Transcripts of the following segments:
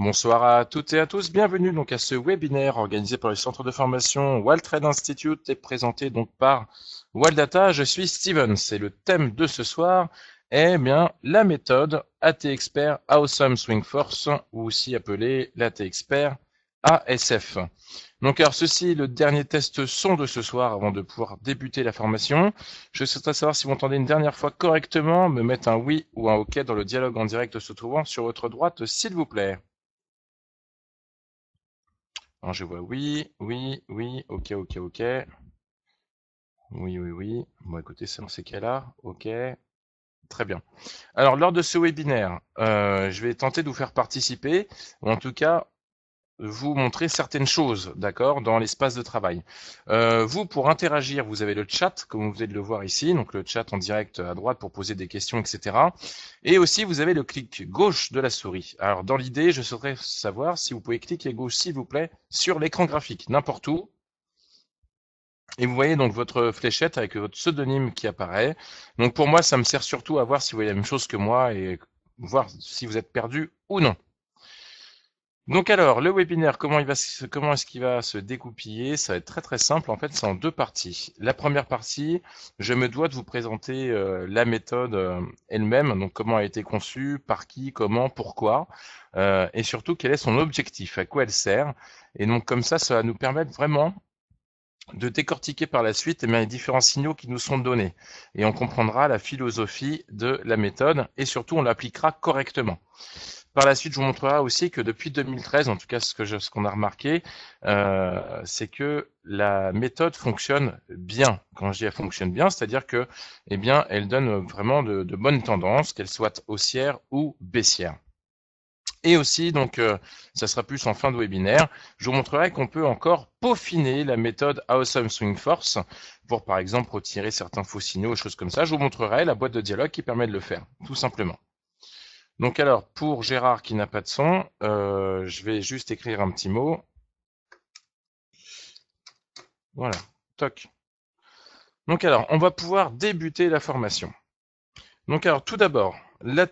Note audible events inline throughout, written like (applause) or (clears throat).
Bonsoir à toutes et à tous, bienvenue donc à ce webinaire organisé par le centre de formation Trade Institute et présenté donc par Data. Je suis Steven, c'est le thème de ce soir, est eh bien la méthode AT Expert Awesome Swing Force ou aussi appelée l'AT Expert ASF. Donc alors ceci est le dernier test son de ce soir avant de pouvoir débuter la formation. Je souhaiterais savoir si vous entendez une dernière fois correctement, me mettre un oui ou un ok dans le dialogue en direct se trouvant sur votre droite s'il vous plaît. Alors je vois oui, oui, oui, ok, ok, ok. Oui, oui, oui. Bon, écoutez, c'est dans ces cas-là. Ok. Très bien. Alors, lors de ce webinaire, euh, je vais tenter de vous faire participer, ou en tout cas vous montrer certaines choses, d'accord, dans l'espace de travail. Euh, vous, pour interagir, vous avez le chat, comme vous venez de le voir ici, donc le chat en direct à droite pour poser des questions, etc. Et aussi, vous avez le clic gauche de la souris. Alors, dans l'idée, je saurais savoir si vous pouvez cliquer gauche, s'il vous plaît, sur l'écran graphique, n'importe où, et vous voyez donc votre fléchette avec votre pseudonyme qui apparaît. Donc pour moi, ça me sert surtout à voir si vous voyez la même chose que moi et voir si vous êtes perdu ou non. Donc alors, le webinaire, comment, est-ce qu'il va se découpiller Ça va être très très simple. En fait, c'est en deux parties. La première partie, je me dois de vous présenter euh, la méthode euh, elle-même, donc comment elle a été conçue, par qui, comment, pourquoi, euh, et surtout quel est son objectif, à quoi elle sert. Et donc comme ça, ça va nous permettre vraiment de décortiquer par la suite eh les différents signaux qui nous sont donnés. Et on comprendra la philosophie de la méthode et surtout on l'appliquera correctement. Par la suite, je vous montrerai aussi que depuis 2013, en tout cas ce que ce qu'on a remarqué, euh, c'est que la méthode fonctionne bien. Quand je dis elle fonctionne bien, c'est-à-dire que, eh bien, elle donne vraiment de, de bonnes tendances, qu'elles soient haussières ou baissières. Et aussi, donc, euh, ça sera plus en fin de webinaire, je vous montrerai qu'on peut encore peaufiner la méthode Awesome Swing Force pour, par exemple, retirer certains faux signaux, ou choses comme ça. Je vous montrerai la boîte de dialogue qui permet de le faire, tout simplement. Donc alors, pour Gérard qui n'a pas de son, euh, je vais juste écrire un petit mot. Voilà, toc. Donc alors, on va pouvoir débuter la formation. Donc alors, tout d'abord,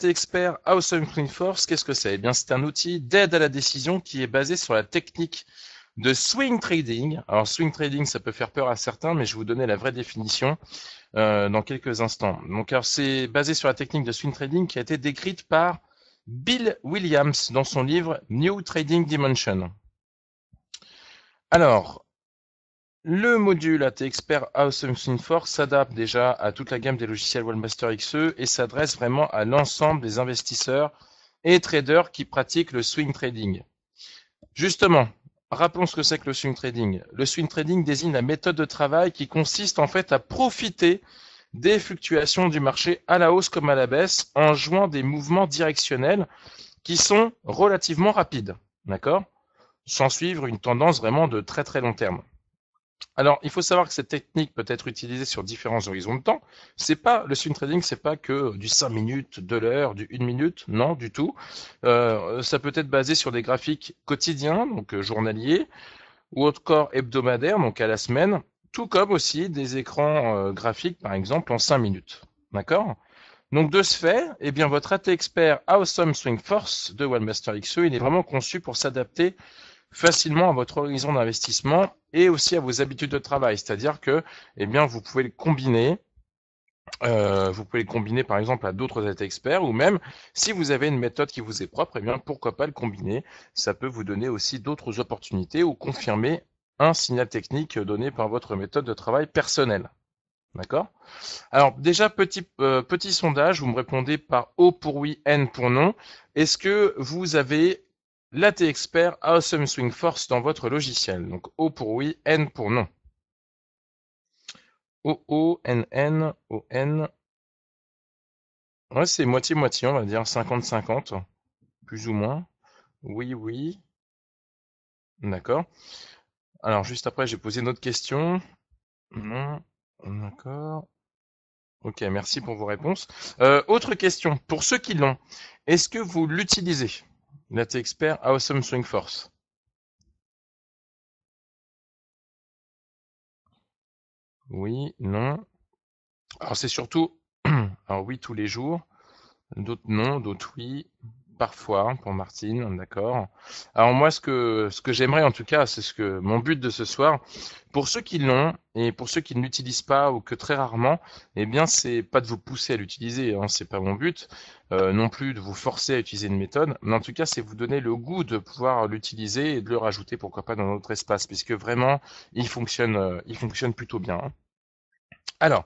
expert Awesome Clean Force, qu'est-ce que c'est Eh bien, c'est un outil d'aide à la décision qui est basé sur la technique de swing trading. Alors, swing trading, ça peut faire peur à certains, mais je vais vous donner la vraie définition euh, dans quelques instants. Donc, c'est basé sur la technique de swing trading qui a été décrite par Bill Williams dans son livre New Trading Dimension. Alors, le module AT Expert Swing Force s'adapte déjà à toute la gamme des logiciels Wallmaster XE et s'adresse vraiment à l'ensemble des investisseurs et traders qui pratiquent le swing trading. Justement, rappelons ce que c'est que le swing trading. Le swing trading désigne la méthode de travail qui consiste en fait à profiter des fluctuations du marché à la hausse comme à la baisse en jouant des mouvements directionnels qui sont relativement rapides, d'accord Sans suivre une tendance vraiment de très très long terme. Alors, il faut savoir que cette technique peut être utilisée sur différents horizons de temps. C'est pas le swing trading, ce n'est pas que du 5 minutes, de l'heure, du 1 minute, non, du tout. Euh, ça peut être basé sur des graphiques quotidiens, donc euh, journaliers, ou encore hebdomadaires, donc à la semaine, tout comme aussi des écrans euh, graphiques, par exemple, en 5 minutes. D'accord donc de ce fait, eh bien votre AT Expert Awesome Swing Force de OneMaster XE, il est vraiment conçu pour s'adapter facilement à votre horizon d'investissement et aussi à vos habitudes de travail. C'est-à-dire que, eh bien, vous pouvez le combiner. Euh, vous pouvez le combiner par exemple à d'autres experts ou même si vous avez une méthode qui vous est propre, eh bien pourquoi pas le combiner. Ça peut vous donner aussi d'autres opportunités ou confirmer un signal technique donné par votre méthode de travail personnelle. D'accord Alors déjà, petit, euh, petit sondage, vous me répondez par O pour oui, N pour non. Est-ce que vous avez l'AT Expert Awesome Swing Force dans votre logiciel. Donc O pour oui, N pour non. O, O, N, N, O, N. Ouais, c'est moitié-moitié, on va dire 50-50, plus ou moins. Oui, oui. D'accord. Alors, juste après, j'ai posé une autre question. Non, d'accord. Ok, merci pour vos réponses. Euh, autre question, pour ceux qui l'ont, est-ce que vous l'utilisez il expert Awesome Swing Force. Oui, non. Alors c'est surtout, (clears throat) alors oui tous les jours, d'autres non, d'autres oui, parfois hein, pour Martine, d'accord. Alors moi, ce que, ce que j'aimerais en tout cas, c'est ce que mon but de ce soir, pour ceux qui l'ont et pour ceux qui ne l'utilisent pas ou que très rarement, eh bien, c'est pas de vous pousser à l'utiliser, hein, c'est pas mon but, euh, non plus de vous forcer à utiliser une méthode, mais en tout cas, c'est vous donner le goût de pouvoir l'utiliser et de le rajouter, pourquoi pas, dans notre espace, puisque vraiment, il fonctionne, euh, il fonctionne plutôt bien. Hein. Alors.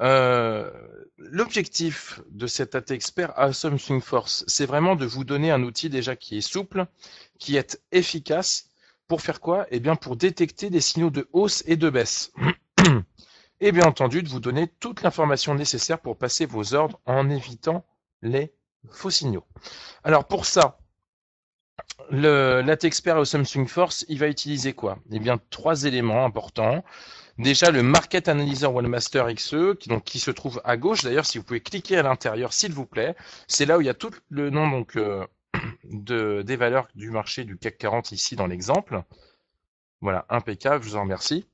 Euh, l'objectif de cet AT Expert à Force, c'est vraiment de vous donner un outil déjà qui est souple, qui est efficace. Pour faire quoi Eh bien, pour détecter des signaux de hausse et de baisse. (clears throat) et bien entendu, de vous donner toute l'information nécessaire pour passer vos ordres en évitant les faux signaux. Alors pour ça, LAT Expert au Force, il va utiliser quoi Eh bien, trois éléments importants déjà le Market Analyzer Wallmaster XE, qui, donc, qui se trouve à gauche. D'ailleurs, si vous pouvez cliquer à l'intérieur, s'il vous plaît, c'est là où il y a tout le nom donc, euh, (clears throat) de, des valeurs du marché du CAC 40 ici dans l'exemple. Voilà, impeccable, je vous en remercie.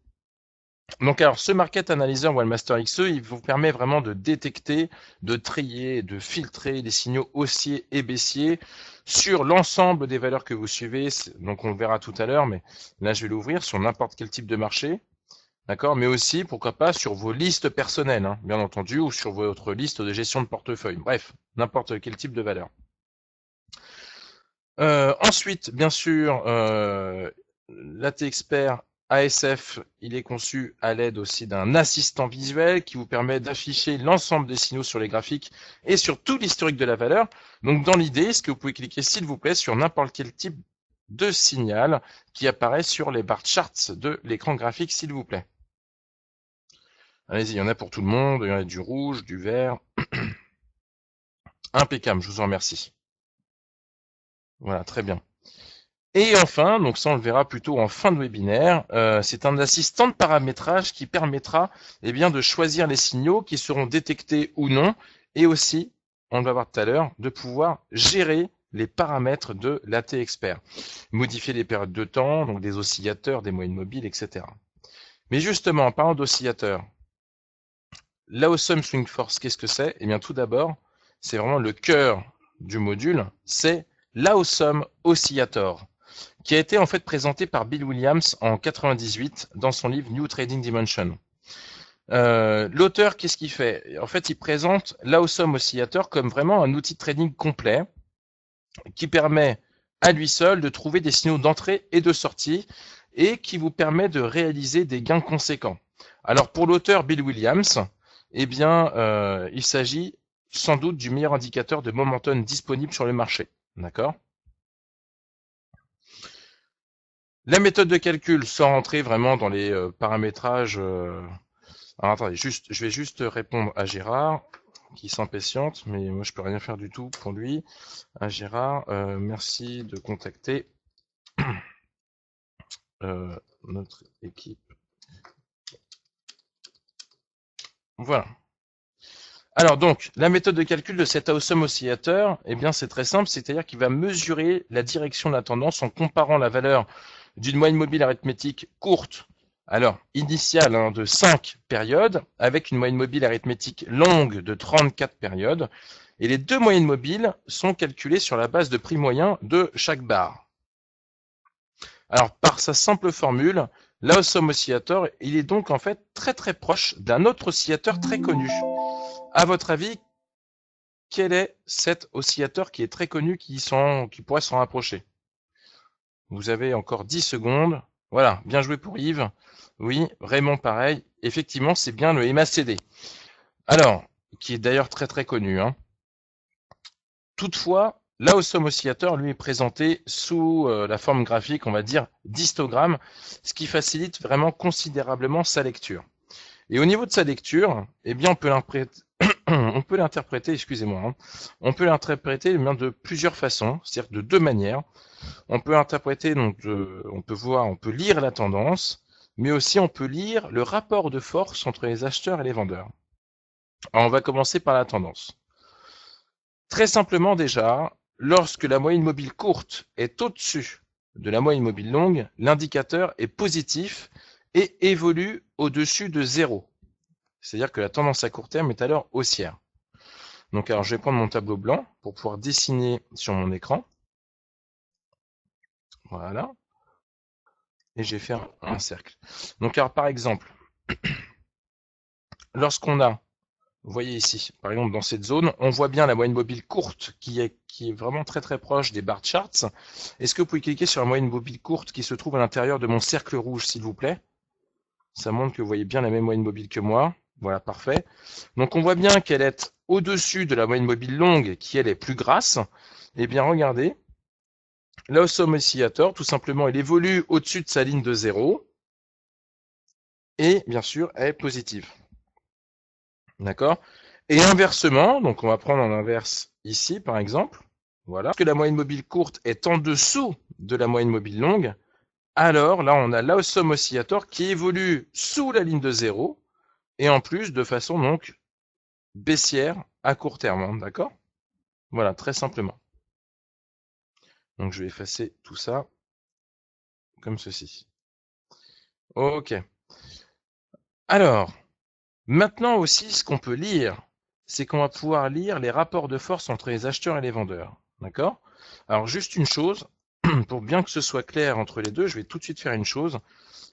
Donc alors ce Market Analyzer Wallmaster XE, il vous permet vraiment de détecter, de trier, de filtrer les signaux haussiers et baissiers sur l'ensemble des valeurs que vous suivez. Donc on le verra tout à l'heure, mais là je vais l'ouvrir sur n'importe quel type de marché. D'accord Mais aussi, pourquoi pas, sur vos listes personnelles, hein, bien entendu, ou sur votre liste de gestion de portefeuille. Bref, n'importe quel type de valeur. Euh, ensuite, bien sûr, euh, lat ASF, il est conçu à l'aide aussi d'un assistant visuel qui vous permet d'afficher l'ensemble des signaux sur les graphiques et sur tout l'historique de la valeur. Donc dans l'idée, ce que vous pouvez cliquer, s'il vous plaît, sur n'importe quel type de signal qui apparaît sur les bar charts de l'écran graphique, s'il vous plaît. Allez-y, il y en a pour tout le monde, il y en a du rouge, du vert. (clears throat) Impeccable, je vous en remercie. Voilà, très bien. Et enfin, donc ça on le verra plutôt en fin de webinaire, euh, c'est un assistant de paramétrage qui permettra eh bien, de choisir les signaux qui seront détectés ou non, et aussi, on va voir tout à l'heure, de pouvoir gérer les paramètres de l'AT Expert, modifier les périodes de temps, donc des oscillateurs, des moyennes mobiles, etc. Mais justement, en parlant d'oscillateurs, L'au-sum Swing Force, qu'est-ce que c'est Eh bien, tout d'abord, c'est vraiment le cœur du module, c'est l'au-sum Oscillator, qui a été en fait présenté par Bill Williams en 98 dans son livre New Trading Dimension. Euh, l'auteur, qu'est-ce qu'il fait En fait, il présente l'au-sum Oscillator comme vraiment un outil de trading complet qui permet à lui seul de trouver des signaux d'entrée et de sortie et qui vous permet de réaliser des gains conséquents. Alors pour l'auteur Bill Williams, eh bien, euh, il s'agit sans doute du meilleur indicateur de momentum disponible sur le marché. D'accord La méthode de calcul, sans rentrer vraiment dans les euh, paramétrages. Euh, alors, attendez, je vais juste répondre à Gérard, qui s'impatiente, mais moi je peux rien faire du tout pour lui. À ah, Gérard, merci de contacter (clears throat) notre équipe Voilà. Alors donc, la méthode de calcul de cet awesome oscillateur, eh bien c'est très simple, c'est-à-dire qu'il va mesurer la direction de la tendance en comparant la valeur d'une moyenne mobile arithmétique courte, alors initiale hein, de 5 périodes, avec une moyenne mobile arithmétique longue de 34 périodes. Et les deux moyennes mobiles sont calculées sur la base de prix moyen de chaque barre. Alors par sa simple formule, somme oscillateur, il est donc en fait très très proche d'un autre oscillateur très connu. À votre avis, quel est cet oscillateur qui est très connu, qui, pourrait s'en rapprocher Vous avez encore 10 secondes. Voilà, bien joué pour Yves. Oui, vraiment pareil. Effectivement, c'est bien le MACD. Alors, qui est d'ailleurs très très connu. Hein. Toutefois, Là, somme oscillateur, lui, est présenté sous euh, la forme graphique, on va dire, d'histogramme, ce qui facilite vraiment considérablement sa lecture. Et au niveau de sa lecture, eh bien, on peut l'interpréter, excusez-moi, (coughs) on peut l'interpréter hein. eh de plusieurs façons, c'est-à-dire de deux manières. On peut interpréter, donc, on peut voir, on peut lire la tendance, mais aussi on peut lire le rapport de force entre les acheteurs et les vendeurs. Alors, on va commencer par la tendance. Très simplement déjà, Lorsque la moyenne mobile courte est au-dessus de la moyenne mobile longue, l'indicateur est positif et évolue au-dessus de zéro. C'est-à-dire que la tendance à court terme est alors haussière. Donc alors je vais prendre mon tableau blanc pour pouvoir dessiner sur mon écran. Voilà. Et je vais faire un cercle. Donc par exemple, (clears throat) lorsqu'on a vous voyez ici, par exemple, dans cette zone, on voit bien la moyenne mobile courte qui est, vraiment très très proche des bar charts. Est-ce que vous pouvez cliquer sur la moyenne mobile courte qui se trouve à l'intérieur de mon cercle rouge, s'il vous plaît Ça montre que vous voyez bien la même moyenne mobile que moi. Voilà, parfait. Donc on voit bien qu'elle est au-dessus de la moyenne mobile longue, qui elle est plus grasse. Eh bien, regardez, la somme oscillateur, tout simplement, elle évolue au-dessus de sa ligne de zéro. Et bien sûr, elle est positive. D'accord Et inversement, donc on va prendre en inverse ici, par exemple. Voilà. Parce que la moyenne mobile courte est en dessous de la moyenne mobile longue, alors là, on a la somme qui évolue sous la ligne de zéro, et en plus de façon donc baissière à court terme, hein, d'accord Voilà, très simplement. Donc je vais effacer tout ça comme ceci. Ok. Alors, Maintenant aussi, ce qu'on peut lire, c'est qu'on va pouvoir lire les rapports de force entre les acheteurs et les vendeurs. D'accord Alors juste une chose, (clears throat) pour bien que ce soit clair entre les deux, je vais tout de suite faire une chose,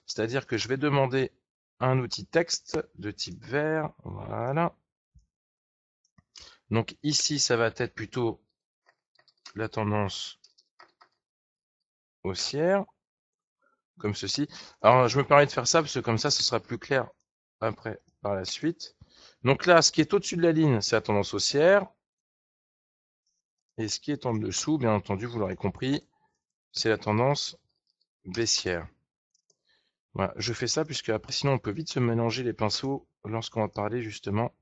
c'est-à-dire que je vais demander un outil texte de type vert, voilà. Donc ici, ça va être plutôt la tendance haussière, comme ceci. Alors je me permets de faire ça, parce que comme ça, ce sera plus clair après la suite. Donc là, ce qui est au-dessus de la ligne, c'est la tendance haussière. Et ce qui est en dessous, bien entendu, vous l'aurez compris, c'est la tendance baissière. je fais ça puisque après sinon on peut vite se mélanger les pinceaux lorsqu'on va parler justement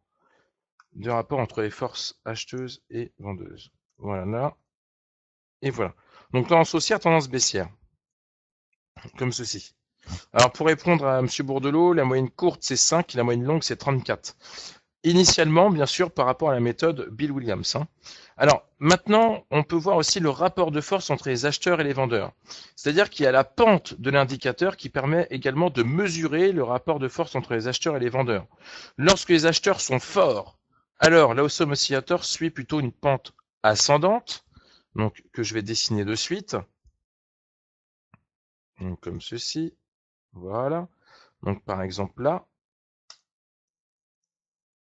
de rapport entre les forces acheteuses et vendeuses. Voilà là. Et voilà. Donc tendance haussière, tendance baissière. Comme ceci. Alors pour répondre à M. Bourdelot, la moyenne courte c'est 5 et la moyenne longue c'est 34. Initialement, bien sûr, par rapport à la méthode Bill Williams. Hein. Alors maintenant, on peut voir aussi le rapport de force entre les acheteurs et les vendeurs. C'est-à-dire qu'il y a la pente de l'indicateur qui permet également de mesurer le rapport de force entre les acheteurs et les vendeurs. Lorsque les acheteurs sont forts, alors la somme suit plutôt une pente ascendante, donc que je vais dessiner de suite. comme ceci. Voilà. Donc par exemple là,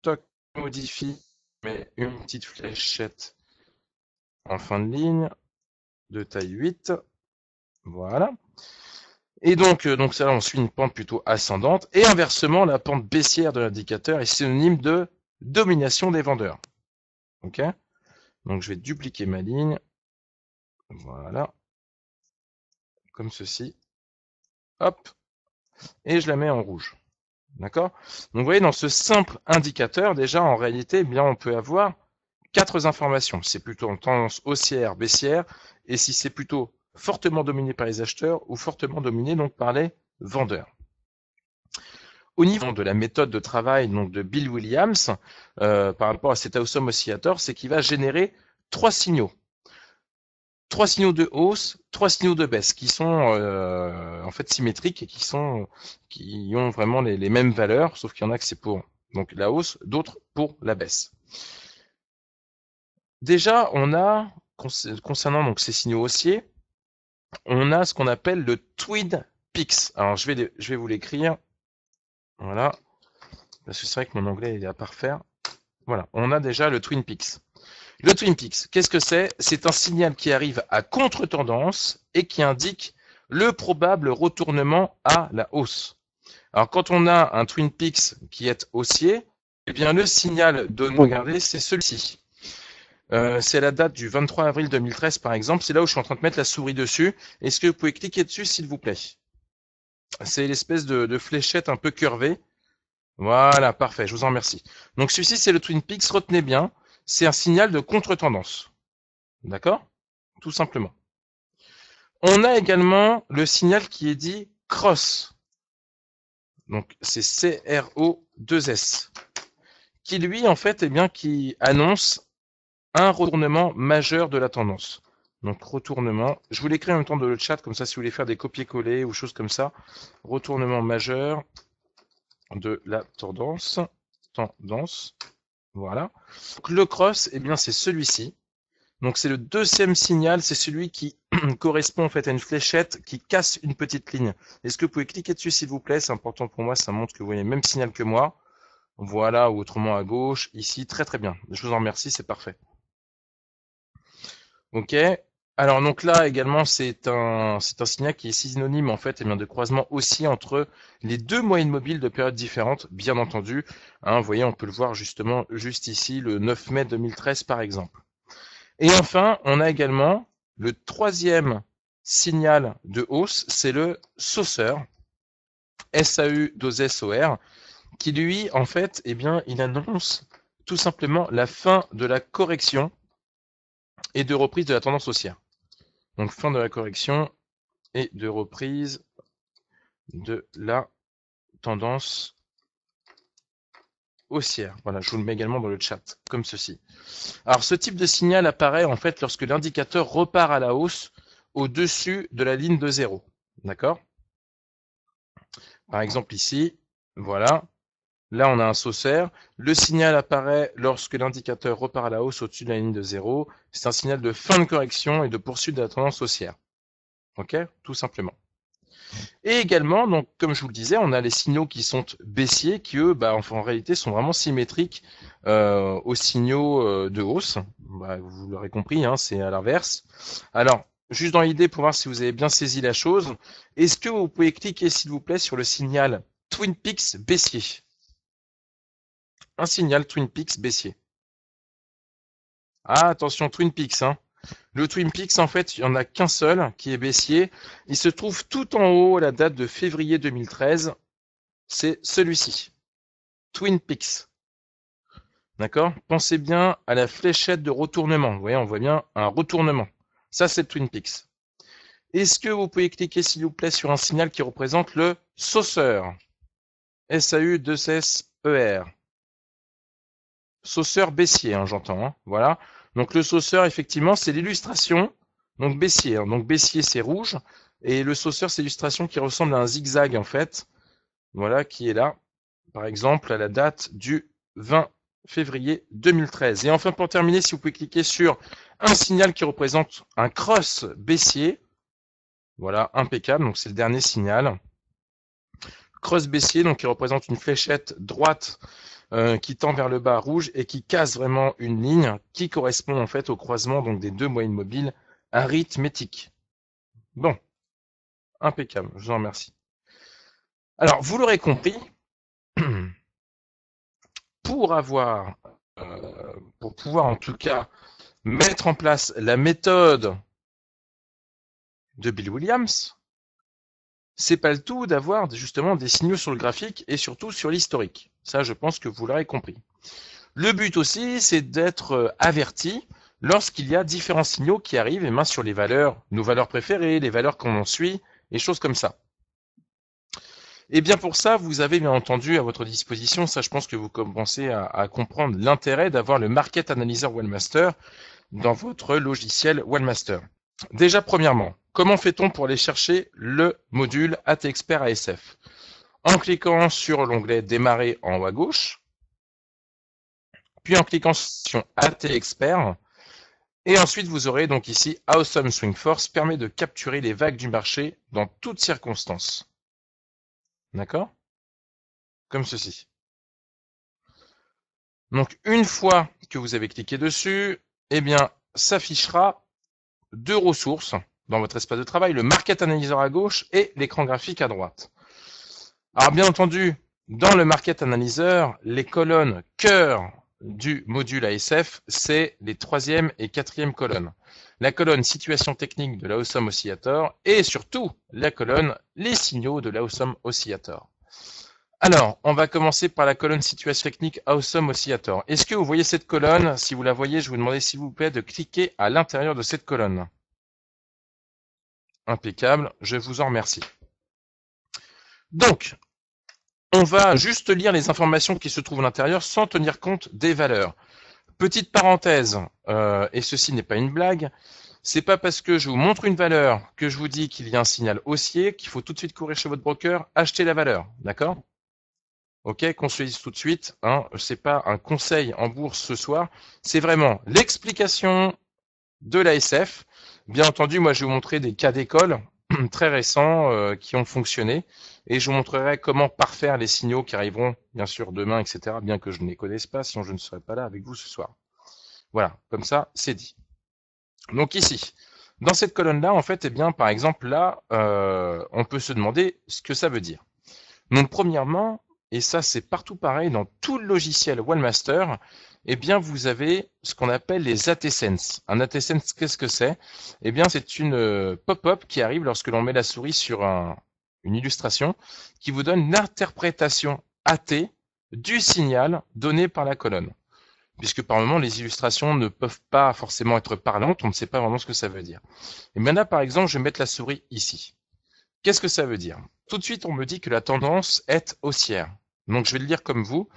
toc, modifie, mais une petite fléchette en fin de ligne de taille 8. Voilà. Et donc, euh, donc ça, on suit une pente plutôt ascendante. Et inversement, la pente baissière de l'indicateur est synonyme de domination des vendeurs. OK Donc, je vais dupliquer ma ligne. Voilà. Comme ceci. Hop et je la mets en rouge. D'accord Donc vous voyez, dans ce simple indicateur, déjà en réalité, eh bien, on peut avoir quatre informations. C'est plutôt en tendance haussière, baissière, et si c'est plutôt fortement dominé par les acheteurs ou fortement dominé donc par les vendeurs. Au niveau de la méthode de travail de Bill Williams, euh, par rapport à cet awesome oscillator, c'est qu'il va générer trois signaux trois signaux de hausse, trois signaux de baisse qui sont euh, en fait symétriques et qui sont qui ont vraiment les, mêmes valeurs, sauf qu'il y en a que c'est pour donc la hausse, d'autres pour la baisse. Déjà, on a concernant donc ces signaux haussiers, on a ce qu'on appelle le twin peaks. Alors je vais je vais vous l'écrire. Voilà. Parce que c'est vrai que mon anglais est à parfaire. Voilà, on a déjà le Twin Peaks. Le Twin Peaks, qu'est-ce que c'est C'est un signal qui arrive à contre-tendance et qui indique le probable retournement à la hausse. Alors quand on a un Twin Peaks qui est haussier, eh bien le signal de nous regarder, c'est celui-ci. Euh, c'est la date du 23 avril 2013 par exemple, c'est là où je suis en train de mettre la souris dessus. Est-ce que vous pouvez cliquer dessus s'il vous plaît C'est l'espèce de, de, fléchette un peu curvée. Voilà, parfait, je vous en remercie. Donc celui-ci c'est le Twin Peaks, retenez bien, c'est un signal de contre-tendance. D'accord Tout simplement. On a également le signal qui est dit cross. Donc c'est CRO2S qui lui en fait eh bien qui annonce un retournement majeur de la tendance. Donc retournement, je vous l'écris en même temps dans le chat comme ça si vous voulez faire des copier-coller ou choses comme ça. Retournement majeur de la tendance, tendance voilà. le cross, eh bien, c'est celui-ci. Donc c'est le deuxième signal, c'est celui qui (clears throat) correspond en fait à une fléchette qui casse une petite ligne. Est-ce que vous pouvez cliquer dessus s'il vous plaît C'est important pour moi, ça montre que vous voyez le même signal que moi. Voilà, ou autrement à gauche, ici, très très bien. Je vous en remercie, c'est parfait. Ok, alors donc là également c'est un c'est un signal qui est synonyme en fait et eh bien de croisement aussi entre les deux moyennes mobiles de périodes différentes bien entendu. Hein, vous voyez on peut le voir justement juste ici le 9 mai 2013 par exemple. Et enfin on a également le troisième signal de hausse c'est le saucer SAU SOR qui lui en fait eh bien il annonce tout simplement la fin de la correction et de reprise de la tendance haussière. Donc fin de la correction et de reprise de la tendance haussière. Voilà, je vous le mets également dans le chat, comme ceci. Alors ce type de signal apparaît en fait lorsque l'indicateur repart à la hausse au-dessus de la ligne de zéro. D'accord Par exemple ici, voilà, Là, on a un Saucer. Le signal apparaît lorsque l'indicateur repart à la hausse au-dessus de la ligne de zéro. C'est un signal de fin de correction et de poursuite de la tendance haussière. OK Tout simplement. Et également, donc, comme je vous le disais, on a les signaux qui sont baissiers, qui eux, bah, en réalité, sont vraiment symétriques euh, aux signaux euh, de hausse. Bah, vous l'aurez compris, hein, c'est à l'inverse. Alors, juste dans l'idée, pour voir si vous avez bien saisi la chose, est-ce que vous pouvez cliquer, s'il vous plaît, sur le signal Twin Peaks baissier un signal Twin Peaks baissier. Ah, attention, Twin Peaks. Hein. Le Twin Peaks, en fait, il n'y en a qu'un seul qui est baissier. Il se trouve tout en haut à la date de février 2013. C'est celui-ci. Twin Peaks. D'accord Pensez bien à la fléchette de retournement. Vous voyez, on voit bien un retournement. Ça, c'est Twin Peaks. Est-ce que vous pouvez cliquer, s'il vous plaît, sur un signal qui représente le sauceur s a u 2 s e sauceur baissier, hein, j'entends. Hein, voilà. Donc le sauceur, effectivement, c'est l'illustration. Donc baissier. Hein. donc baissier, c'est rouge. Et le sauceur, c'est l'illustration qui ressemble à un zigzag, en fait. Voilà, qui est là. Par exemple, à la date du 20 février 2013. Et enfin, pour terminer, si vous pouvez cliquer sur un signal qui représente un cross baissier. Voilà, impeccable. Donc c'est le dernier signal. Cross baissier, donc qui représente une fléchette droite euh, qui tend vers le bas rouge et qui casse vraiment une ligne qui correspond en fait au croisement donc des deux moyennes mobiles arithmétiques. Bon, impeccable, je vous en remercie. Alors, vous l'aurez compris, (clears throat) pour avoir, euh, pour pouvoir en tout cas mettre en place la méthode de Bill Williams, c'est pas le tout d'avoir justement des signaux sur le graphique et surtout sur l'historique. Ça, je pense que vous l'aurez compris. Le but aussi, c'est d'être euh, averti lorsqu'il y a différents signaux qui arrivent et sur les valeurs, nos valeurs préférées, les valeurs qu'on en suit, et choses comme ça. Et eh bien pour ça, vous avez bien entendu à votre disposition, ça je pense que vous commencez à, comprendre l'intérêt d'avoir le Market Analyzer Wellmaster dans votre logiciel Wellmaster. Déjà premièrement, comment fait-on pour aller chercher le module AT Expert ASF en cliquant sur l'onglet Démarrer en haut à gauche, puis en cliquant sur AT Expert. Et ensuite, vous aurez donc ici Awesome Swing Force permet de capturer les vagues du marché dans toutes circonstances. D'accord Comme ceci. Donc, une fois que vous avez cliqué dessus, eh bien, s'affichera deux ressources dans votre espace de travail, le Market Analyzer à gauche et l'écran graphique à droite. Alors bien entendu, dans le market analyzer, les colonnes cœur du module ASF, c'est les troisième et quatrième colonnes. La colonne situation technique de l'Awesome oscillator et surtout la colonne les signaux de l'Awesome oscillator. Alors, on va commencer par la colonne situation technique Awesome oscillator. Est-ce que vous voyez cette colonne Si vous la voyez, je vous demande s'il vous plaît de cliquer à l'intérieur de cette colonne. Impeccable, je vous en remercie. Donc, on va juste lire les informations qui se trouvent à l'intérieur sans tenir compte des valeurs. Petite parenthèse, euh, et ceci n'est pas une blague, c'est pas parce que je vous montre une valeur que je vous dis qu'il y a un signal haussier qu'il faut tout de suite courir chez votre broker, acheter la valeur, d'accord Ok, qu'on se dise tout de suite, hein, c'est pas un conseil en bourse ce soir, c'est vraiment l'explication de l'ASF. Bien entendu, moi je vais vous montrer des cas d'école (clears throat) très récents euh, qui ont fonctionné et je vous montrerai comment parfaire les signaux qui arriveront bien sûr demain, etc. Bien que je ne les connaisse pas, sinon je ne serais pas là avec vous ce soir. Voilà, comme ça c'est dit. Donc ici, dans cette colonne-là, en fait, eh bien, par exemple, là, euh, on peut se demander ce que ça veut dire. Donc premièrement, et ça c'est partout pareil dans tout le logiciel Wallmaster, eh bien, vous avez ce qu'on appelle les ATSense. Un ATSense, qu'est-ce que c'est Eh bien, c'est une euh, pop-up qui arrive lorsque l'on met la souris sur une illustration qui vous donne l'interprétation AT du signal donné par la colonne. Puisque par moment, les illustrations ne peuvent pas forcément être parlantes, on ne sait pas vraiment ce que ça veut dire. Et maintenant, par exemple, je vais mettre la souris ici. Qu'est-ce que ça veut dire Tout de suite, on me dit que la tendance est haussière. Donc je vais le lire comme vous.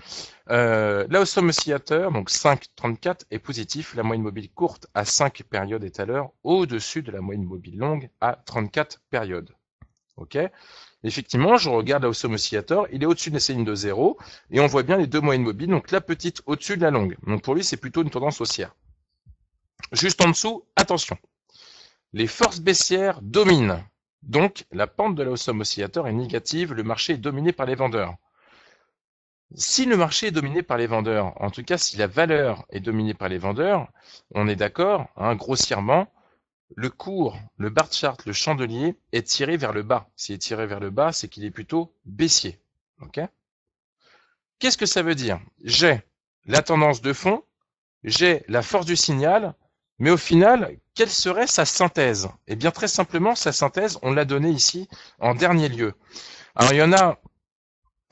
Euh, la oscillateur, donc 5,34, est positif. La moyenne mobile courte à 5 périodes est à l'heure au-dessus de la moyenne mobile longue à 34 périodes. OK Effectivement, je regarde la oscillateur, il est au-dessus de la de zéro. et on voit bien les deux moyennes mobiles, donc la petite au-dessus de la longue. Donc pour lui, c'est plutôt une tendance haussière. Juste en dessous, attention. Les forces baissières dominent. Donc la pente de la somme oscillateur est négative, le marché est dominé par les vendeurs. Si le marché est dominé par les vendeurs, en tout cas si la valeur est dominée par les vendeurs, on est d'accord, hein, grossièrement, le cours, le bar chart, le chandelier est tiré vers le bas. S'il est tiré vers le bas, c'est qu'il est plutôt baissier. Qu'est-ce que ça veut dire J'ai la tendance de fond, j'ai la force du signal, mais au final, quelle serait sa synthèse Eh bien, très simplement, sa synthèse, on l'a donnée ici en dernier lieu. Alors, il y en a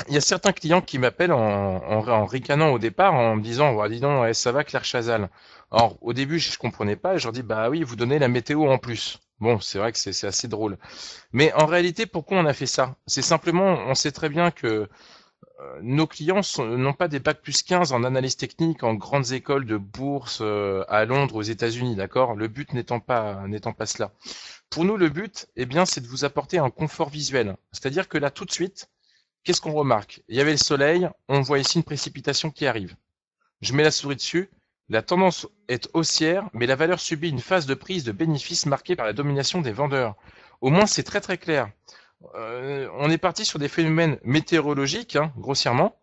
il y a certains clients qui m'appellent en, ricanant au départ en me disant oh, dis donc ça va Claire Chazal. Or au début je comprenais pas je leur dis bah oui vous donnez la météo en plus. Bon c'est vrai que c'est assez drôle. Mais en réalité pourquoi on a fait ça C'est simplement on sait très bien que euh, nos clients n'ont pas des bacs plus 15 en analyse technique en grandes écoles de bourse euh, à Londres aux États-Unis, d'accord Le but n'étant pas n'étant pas cela. Pour nous le but, eh bien c'est de vous apporter un confort visuel. C'est-à-dire que là tout de suite Qu'est-ce qu'on remarque Il y avait le soleil, on voit ici une précipitation qui arrive. Je mets la souris dessus, la tendance est haussière, mais la valeur subit une phase de prise de bénéfices marquée par la domination des vendeurs. Au moins, c'est très très clair. Euh, on est parti sur des phénomènes météorologiques, hein, grossièrement,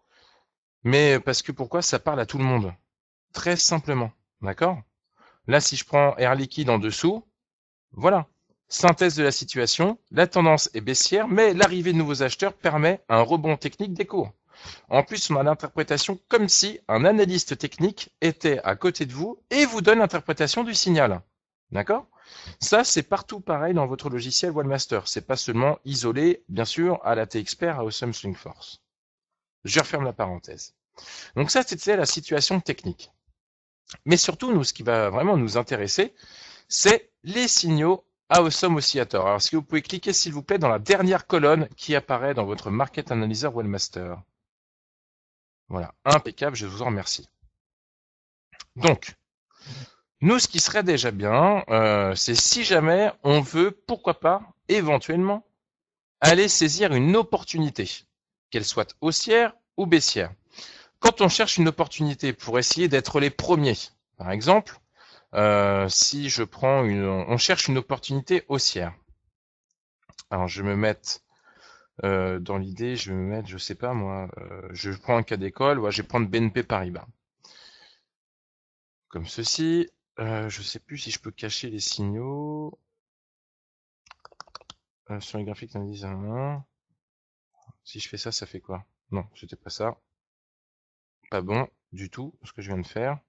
mais parce que pourquoi ça parle à tout le monde Très simplement, d'accord Là, si je prends Air Liquide en dessous, voilà, Synthèse de la situation, la tendance est baissière, mais l'arrivée de nouveaux acheteurs permet un rebond technique des cours. En plus, on a l'interprétation comme si un analyste technique était à côté de vous et vous donne l'interprétation du signal. D'accord Ça, c'est partout pareil dans votre logiciel Wallmaster. C'est pas seulement isolé, bien sûr, à la T-Expert, à Awesome Swing Force. Je referme la parenthèse. Donc ça, c'était la situation technique. Mais surtout, nous, ce qui va vraiment nous intéresser, c'est les signaux ah, sommes oscillator. Alors, est-ce que vous pouvez cliquer, s'il vous plaît, dans la dernière colonne qui apparaît dans votre Market Analyzer Wellmaster Voilà, impeccable, je vous en remercie. Donc, nous, ce qui serait déjà bien, euh, c'est si jamais on veut, pourquoi pas, éventuellement, aller saisir une opportunité, qu'elle soit haussière ou baissière. Quand on cherche une opportunité pour essayer d'être les premiers, par exemple, euh, si je prends une, on cherche une opportunité haussière. Alors je vais me mettre euh, dans l'idée, je vais me mettre, je sais pas moi, euh, je prends un cas d'école, ouais, je vais prendre BNP Paribas. Comme ceci. je sais plus si je peux cacher les signaux sur les graphiques d'indice 1. Si je fais ça, ça fait quoi Non, c'était pas ça. Pas bon du tout ce que je viens de faire.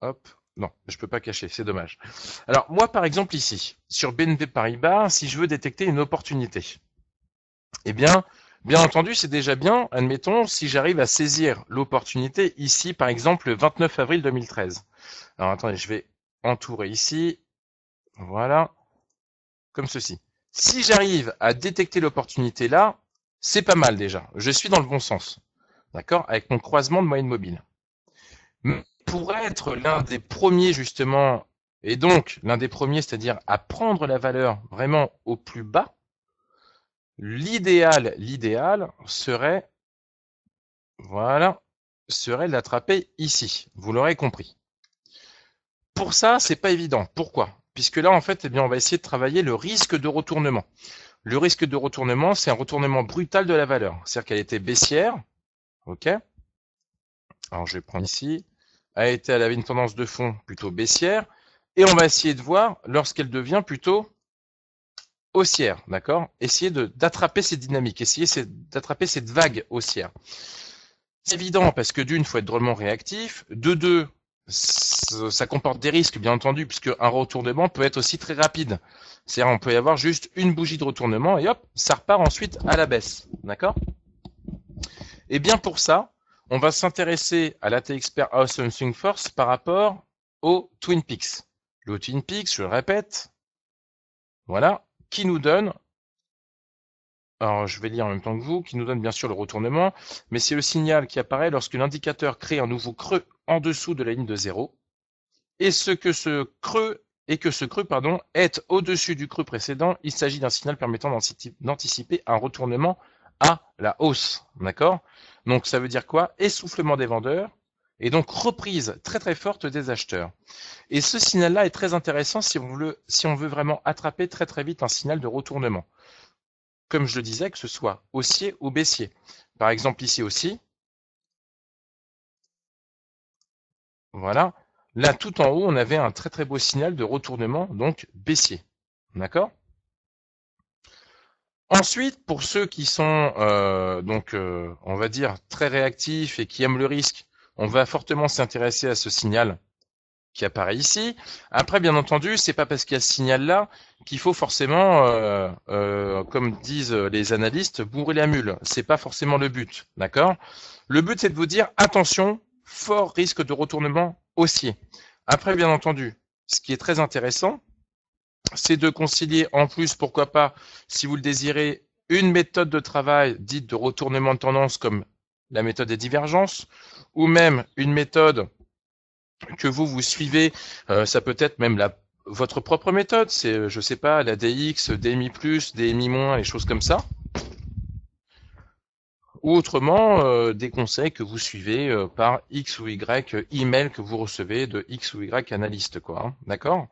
Hop. Non, je peux pas cacher, c'est dommage. Alors moi, par exemple ici, sur BNP Paribas, si je veux détecter une opportunité, eh bien, bien entendu, c'est déjà bien. Admettons si j'arrive à saisir l'opportunité ici, par exemple, le 29 avril 2013. Alors attendez, je vais entourer ici, voilà, comme ceci. Si j'arrive à détecter l'opportunité là, c'est pas mal déjà. Je suis dans le bon sens, d'accord, avec mon croisement de moyenne mobile pour être l'un des premiers justement, et donc l'un des premiers, c'est-à-dire à prendre la valeur vraiment au plus bas, l'idéal, l'idéal serait, voilà, serait d'attraper ici. Vous l'aurez compris. Pour ça, c'est pas évident. Pourquoi Puisque là, en fait, eh bien, on va essayer de travailler le risque de retournement. Le risque de retournement, c'est un retournement brutal de la valeur. C'est-à-dire qu'elle était baissière. OK Alors, je vais prendre ici a été, elle avait une tendance de fond plutôt baissière, et on va essayer de voir lorsqu'elle devient plutôt haussière, d'accord Essayer d'attraper cette dynamique, essayer d'attraper cette vague haussière. C'est évident parce que d'une, faut être drôlement réactif. De deux, ça comporte des risques, bien entendu, puisque un retournement peut être aussi très rapide. C'est-à-dire, on peut y avoir juste une bougie de retournement et hop, ça repart ensuite à la baisse, d'accord Et bien pour ça, on va s'intéresser à l'AT Expert Swing Force par rapport au Twin Peaks. Le Twin Peaks, je le répète, voilà, qui nous donne, alors je vais dire en même temps que vous, qui nous donne bien sûr le retournement, mais c'est le signal qui apparaît lorsque l'indicateur crée un nouveau creux en dessous de la ligne de zéro, et ce que ce creux et que ce creux pardon, est au-dessus du creux précédent, il s'agit d'un signal permettant d'anticiper un retournement à la hausse. D'accord Donc ça veut dire quoi Essoufflement des vendeurs et donc reprise très très forte des acheteurs. Et ce signal-là est très intéressant si on, veut, si on veut vraiment attraper très très vite un signal de retournement. Comme je le disais, que ce soit haussier ou baissier. Par exemple ici aussi. Voilà. Là tout en haut, on avait un très très beau signal de retournement, donc baissier. D'accord Ensuite, pour ceux qui sont euh, donc, euh, on va dire, très réactifs et qui aiment le risque, on va fortement s'intéresser à ce signal qui apparaît ici. Après, bien entendu, c'est pas parce qu'il y a ce signal-là qu'il faut forcément, euh, comme disent les analystes, bourrer la mule. C'est pas forcément le but, d'accord Le but, c'est de vous dire attention, fort risque de retournement haussier. Après, bien entendu, ce qui est très intéressant, c'est de concilier en plus, pourquoi pas, si vous le désirez, une méthode de travail dite de retournement de tendance comme la méthode des divergences, ou même une méthode que vous vous suivez, euh, ça peut être même votre propre méthode, c'est euh, je ne sais pas la DX, DMI+, DMI-, et choses comme ça. Ou autrement euh, des conseils que vous suivez par X ou Y email que vous recevez de X ou Y analystes. quoi, hein. d'accord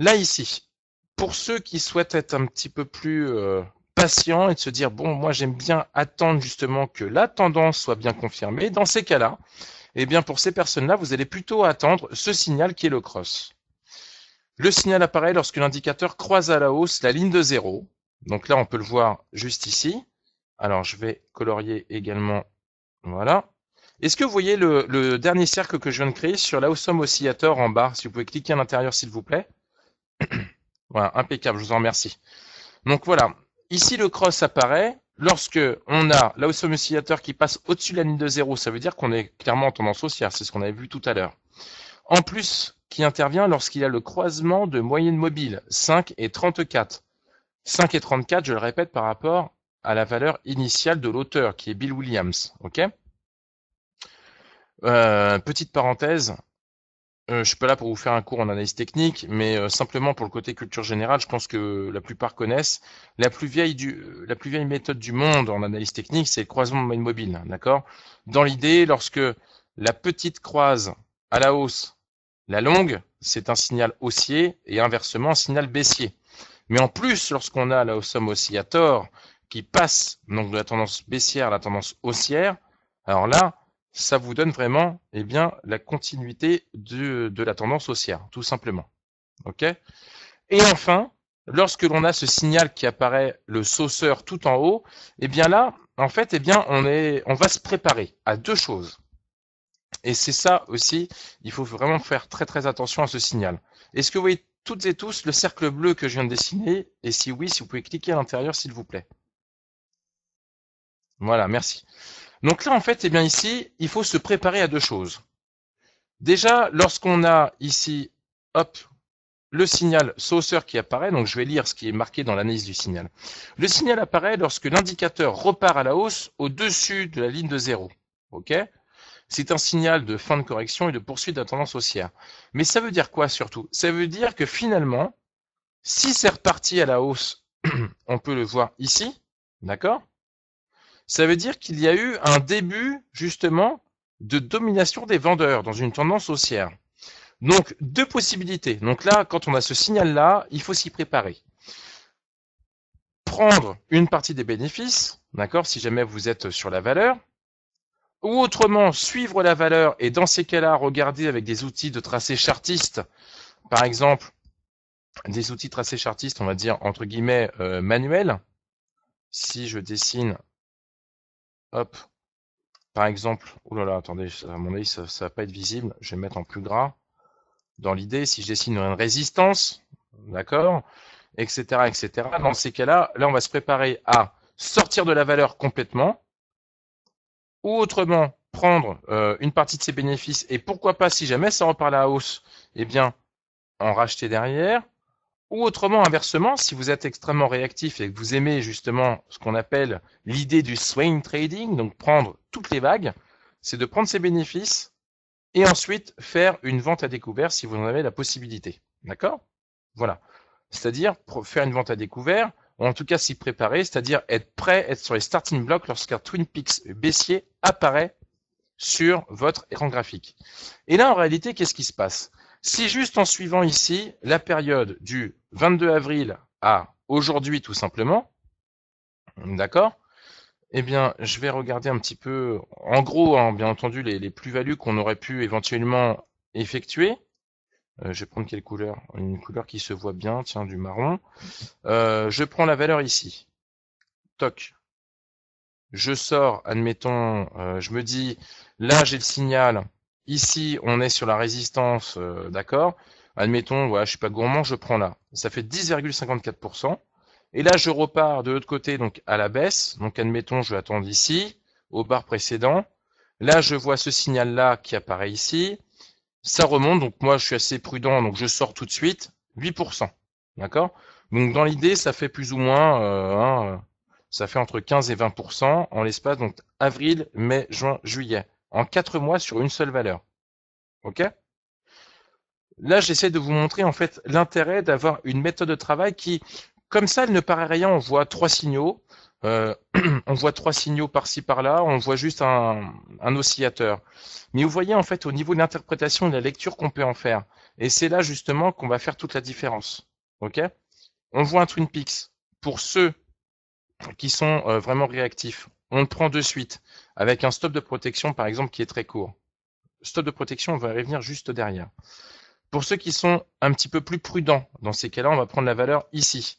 Là, ici, pour ceux qui souhaitent être un petit peu plus euh, patients et de se dire, bon, moi j'aime bien attendre justement que la tendance soit bien confirmée, dans ces cas-là, eh bien pour ces personnes-là, vous allez plutôt attendre ce signal qui est le cross. Le signal apparaît lorsque l'indicateur croise à la hausse la ligne de zéro. Donc là, on peut le voir juste ici. Alors, je vais colorier également. Voilà. Est-ce que vous voyez le, dernier cercle que je viens de créer sur la hausse oscillateur en bas Si vous pouvez cliquer à l'intérieur, s'il vous plaît. (coughs) voilà, impeccable, je vous en remercie. Donc voilà, ici le cross apparaît. Lorsque on a la oscillateur qui passe au-dessus de la ligne de zéro, ça veut dire qu'on est clairement en tendance haussière, c'est ce qu'on avait vu tout à l'heure. En plus, qui intervient lorsqu'il y a le croisement de moyenne mobile, 5 et 34. 5 et 34, je le répète, par rapport à la valeur initiale de l'auteur, qui est Bill Williams. ok euh, petite parenthèse, euh, je suis pas là pour vous faire un cours en analyse technique, mais euh, simplement pour le côté culture générale, je pense que la plupart connaissent. La plus vieille, euh, méthode du monde en analyse technique, c'est le croisement de mobile, hein, d'accord Dans l'idée, lorsque la petite croise à la hausse la longue, c'est un signal haussier et inversement un signal baissier. Mais en plus, lorsqu'on a la somme oscillator qui passe donc de la tendance baissière à la tendance haussière, alors là, ça vous donne vraiment eh bien, la continuité de, de la tendance haussière, tout simplement. ok Et enfin, lorsque l'on a ce signal qui apparaît, le sauceur tout en haut, eh bien là, en fait, eh bien, on, est, on va se préparer à deux choses. Et c'est ça aussi, il faut vraiment faire très très attention à ce signal. Est-ce que vous voyez toutes et tous le cercle bleu que je viens de dessiner Et si oui, si vous pouvez cliquer à l'intérieur, s'il vous plaît. Voilà, merci. Donc là, en fait, eh bien ici, il faut se préparer à deux choses. Déjà, lorsqu'on a ici, hop, le signal saucer qui apparaît, donc je vais lire ce qui est marqué dans l'analyse du signal. Le signal apparaît lorsque l'indicateur repart à la hausse au-dessus de la ligne de zéro. OK c'est un signal de fin de correction et de poursuite de tendance haussière. Mais ça veut dire quoi surtout Ça veut dire que finalement, si c'est reparti à la hausse, (clears throat) on peut le voir ici, d'accord ça veut dire qu'il y a eu un début, justement, de domination des vendeurs dans une tendance haussière. Donc, deux possibilités. Donc là, quand on a ce signal-là, il faut s'y préparer. Prendre une partie des bénéfices, d'accord, si jamais vous êtes sur la valeur, ou autrement suivre la valeur et dans ces cas-là, regarder avec des outils de tracé chartiste, par exemple, des outils tracé chartiste, on va dire entre guillemets euh, manuels. Si je dessine Hop. Par exemple, oh là là, attendez, à mon avis, ça, ne va pas être visible. Je vais mettre en plus gras. Dans l'idée, si je dessine une résistance, d'accord, etc., etc. Dans ces cas-là, là, on va se préparer à sortir de la valeur complètement, ou autrement prendre euh, une partie de ses bénéfices et pourquoi pas, si jamais ça repart à la hausse, eh bien, en racheter derrière. Ou autrement, inversement, si vous êtes extrêmement réactif et que vous aimez justement ce qu'on appelle l'idée du swing trading, donc prendre toutes les vagues, c'est de prendre ses bénéfices et ensuite faire une vente à découvert si vous en avez la possibilité. D'accord Voilà. C'est-à-dire faire une vente à découvert, ou en tout cas s'y préparer, c'est-à-dire être prêt, être sur les starting blocks lorsqu'un Twin Peaks baissier apparaît sur votre écran graphique. Et là, en réalité, qu'est-ce qui se passe si juste en suivant ici la période du 22 avril à aujourd'hui tout simplement, d'accord eh bien, je vais regarder un petit peu, en gros, hein, bien entendu, les, plus-values qu'on aurait pu éventuellement effectuer. Euh, je vais prendre quelle couleur Une couleur qui se voit bien, tiens, du marron. Euh, je prends la valeur ici. Toc. Je sors, admettons, euh, je me dis, là j'ai le signal Ici, on est sur la résistance, euh, d'accord Admettons, voilà, je suis pas gourmand, je prends là. Ça fait 10,54%. Et là, je repars de l'autre côté, donc à la baisse. Donc, admettons, je vais attendre ici, au bar précédent. Là, je vois ce signal-là qui apparaît ici. Ça remonte, donc moi, je suis assez prudent, donc je sors tout de suite. 8%, d'accord Donc, dans l'idée, ça fait plus ou moins, euh, hein, ça fait entre 15 et 20% en l'espace, donc avril, mai, juin, juillet en quatre mois sur une seule valeur. OK Là, j'essaie de vous montrer en fait l'intérêt d'avoir une méthode de travail qui, comme ça, elle ne paraît rien. On voit trois signaux, euh, (clears throat) on voit trois signaux par-ci par-là, on voit juste un, oscillateur. Mais vous voyez en fait au niveau de l'interprétation et de la lecture qu'on peut en faire. Et c'est là justement qu'on va faire toute la différence. On voit un Twin Peaks. Pour ceux qui sont euh, vraiment réactifs, on le prend de suite avec un stop de protection par exemple qui est très court. Stop de protection, on va y revenir juste derrière. Pour ceux qui sont un petit peu plus prudents, dans ces cas-là, on va prendre la valeur ici.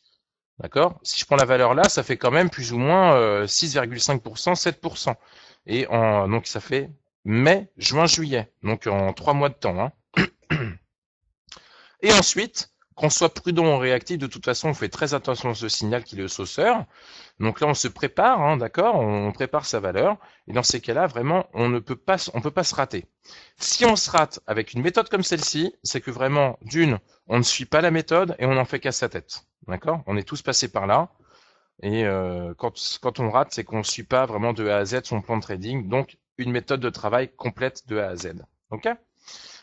D'accord Si je prends la valeur là, ça fait quand même plus ou moins 6,5%, euh, 7%. Et en, donc ça fait mai, juin, juillet. Donc en trois mois de temps. Hein. Et ensuite, qu'on soit prudent ou réactif, de toute façon, on fait très attention à ce signal qui est le sauceur. Donc là, on se prépare, hein, d'accord on, prépare sa valeur. Et dans ces cas-là, vraiment, on ne peut pas, se rater. Si on se rate avec une méthode comme celle-ci, c'est que vraiment, d'une, on ne suit pas la méthode et on n'en fait qu'à sa tête, d'accord On est tous passés par là. Et euh, quand, on rate, c'est qu'on ne suit pas vraiment de A à Z son plan de trading. Donc, une méthode de travail complète de A à Z. OK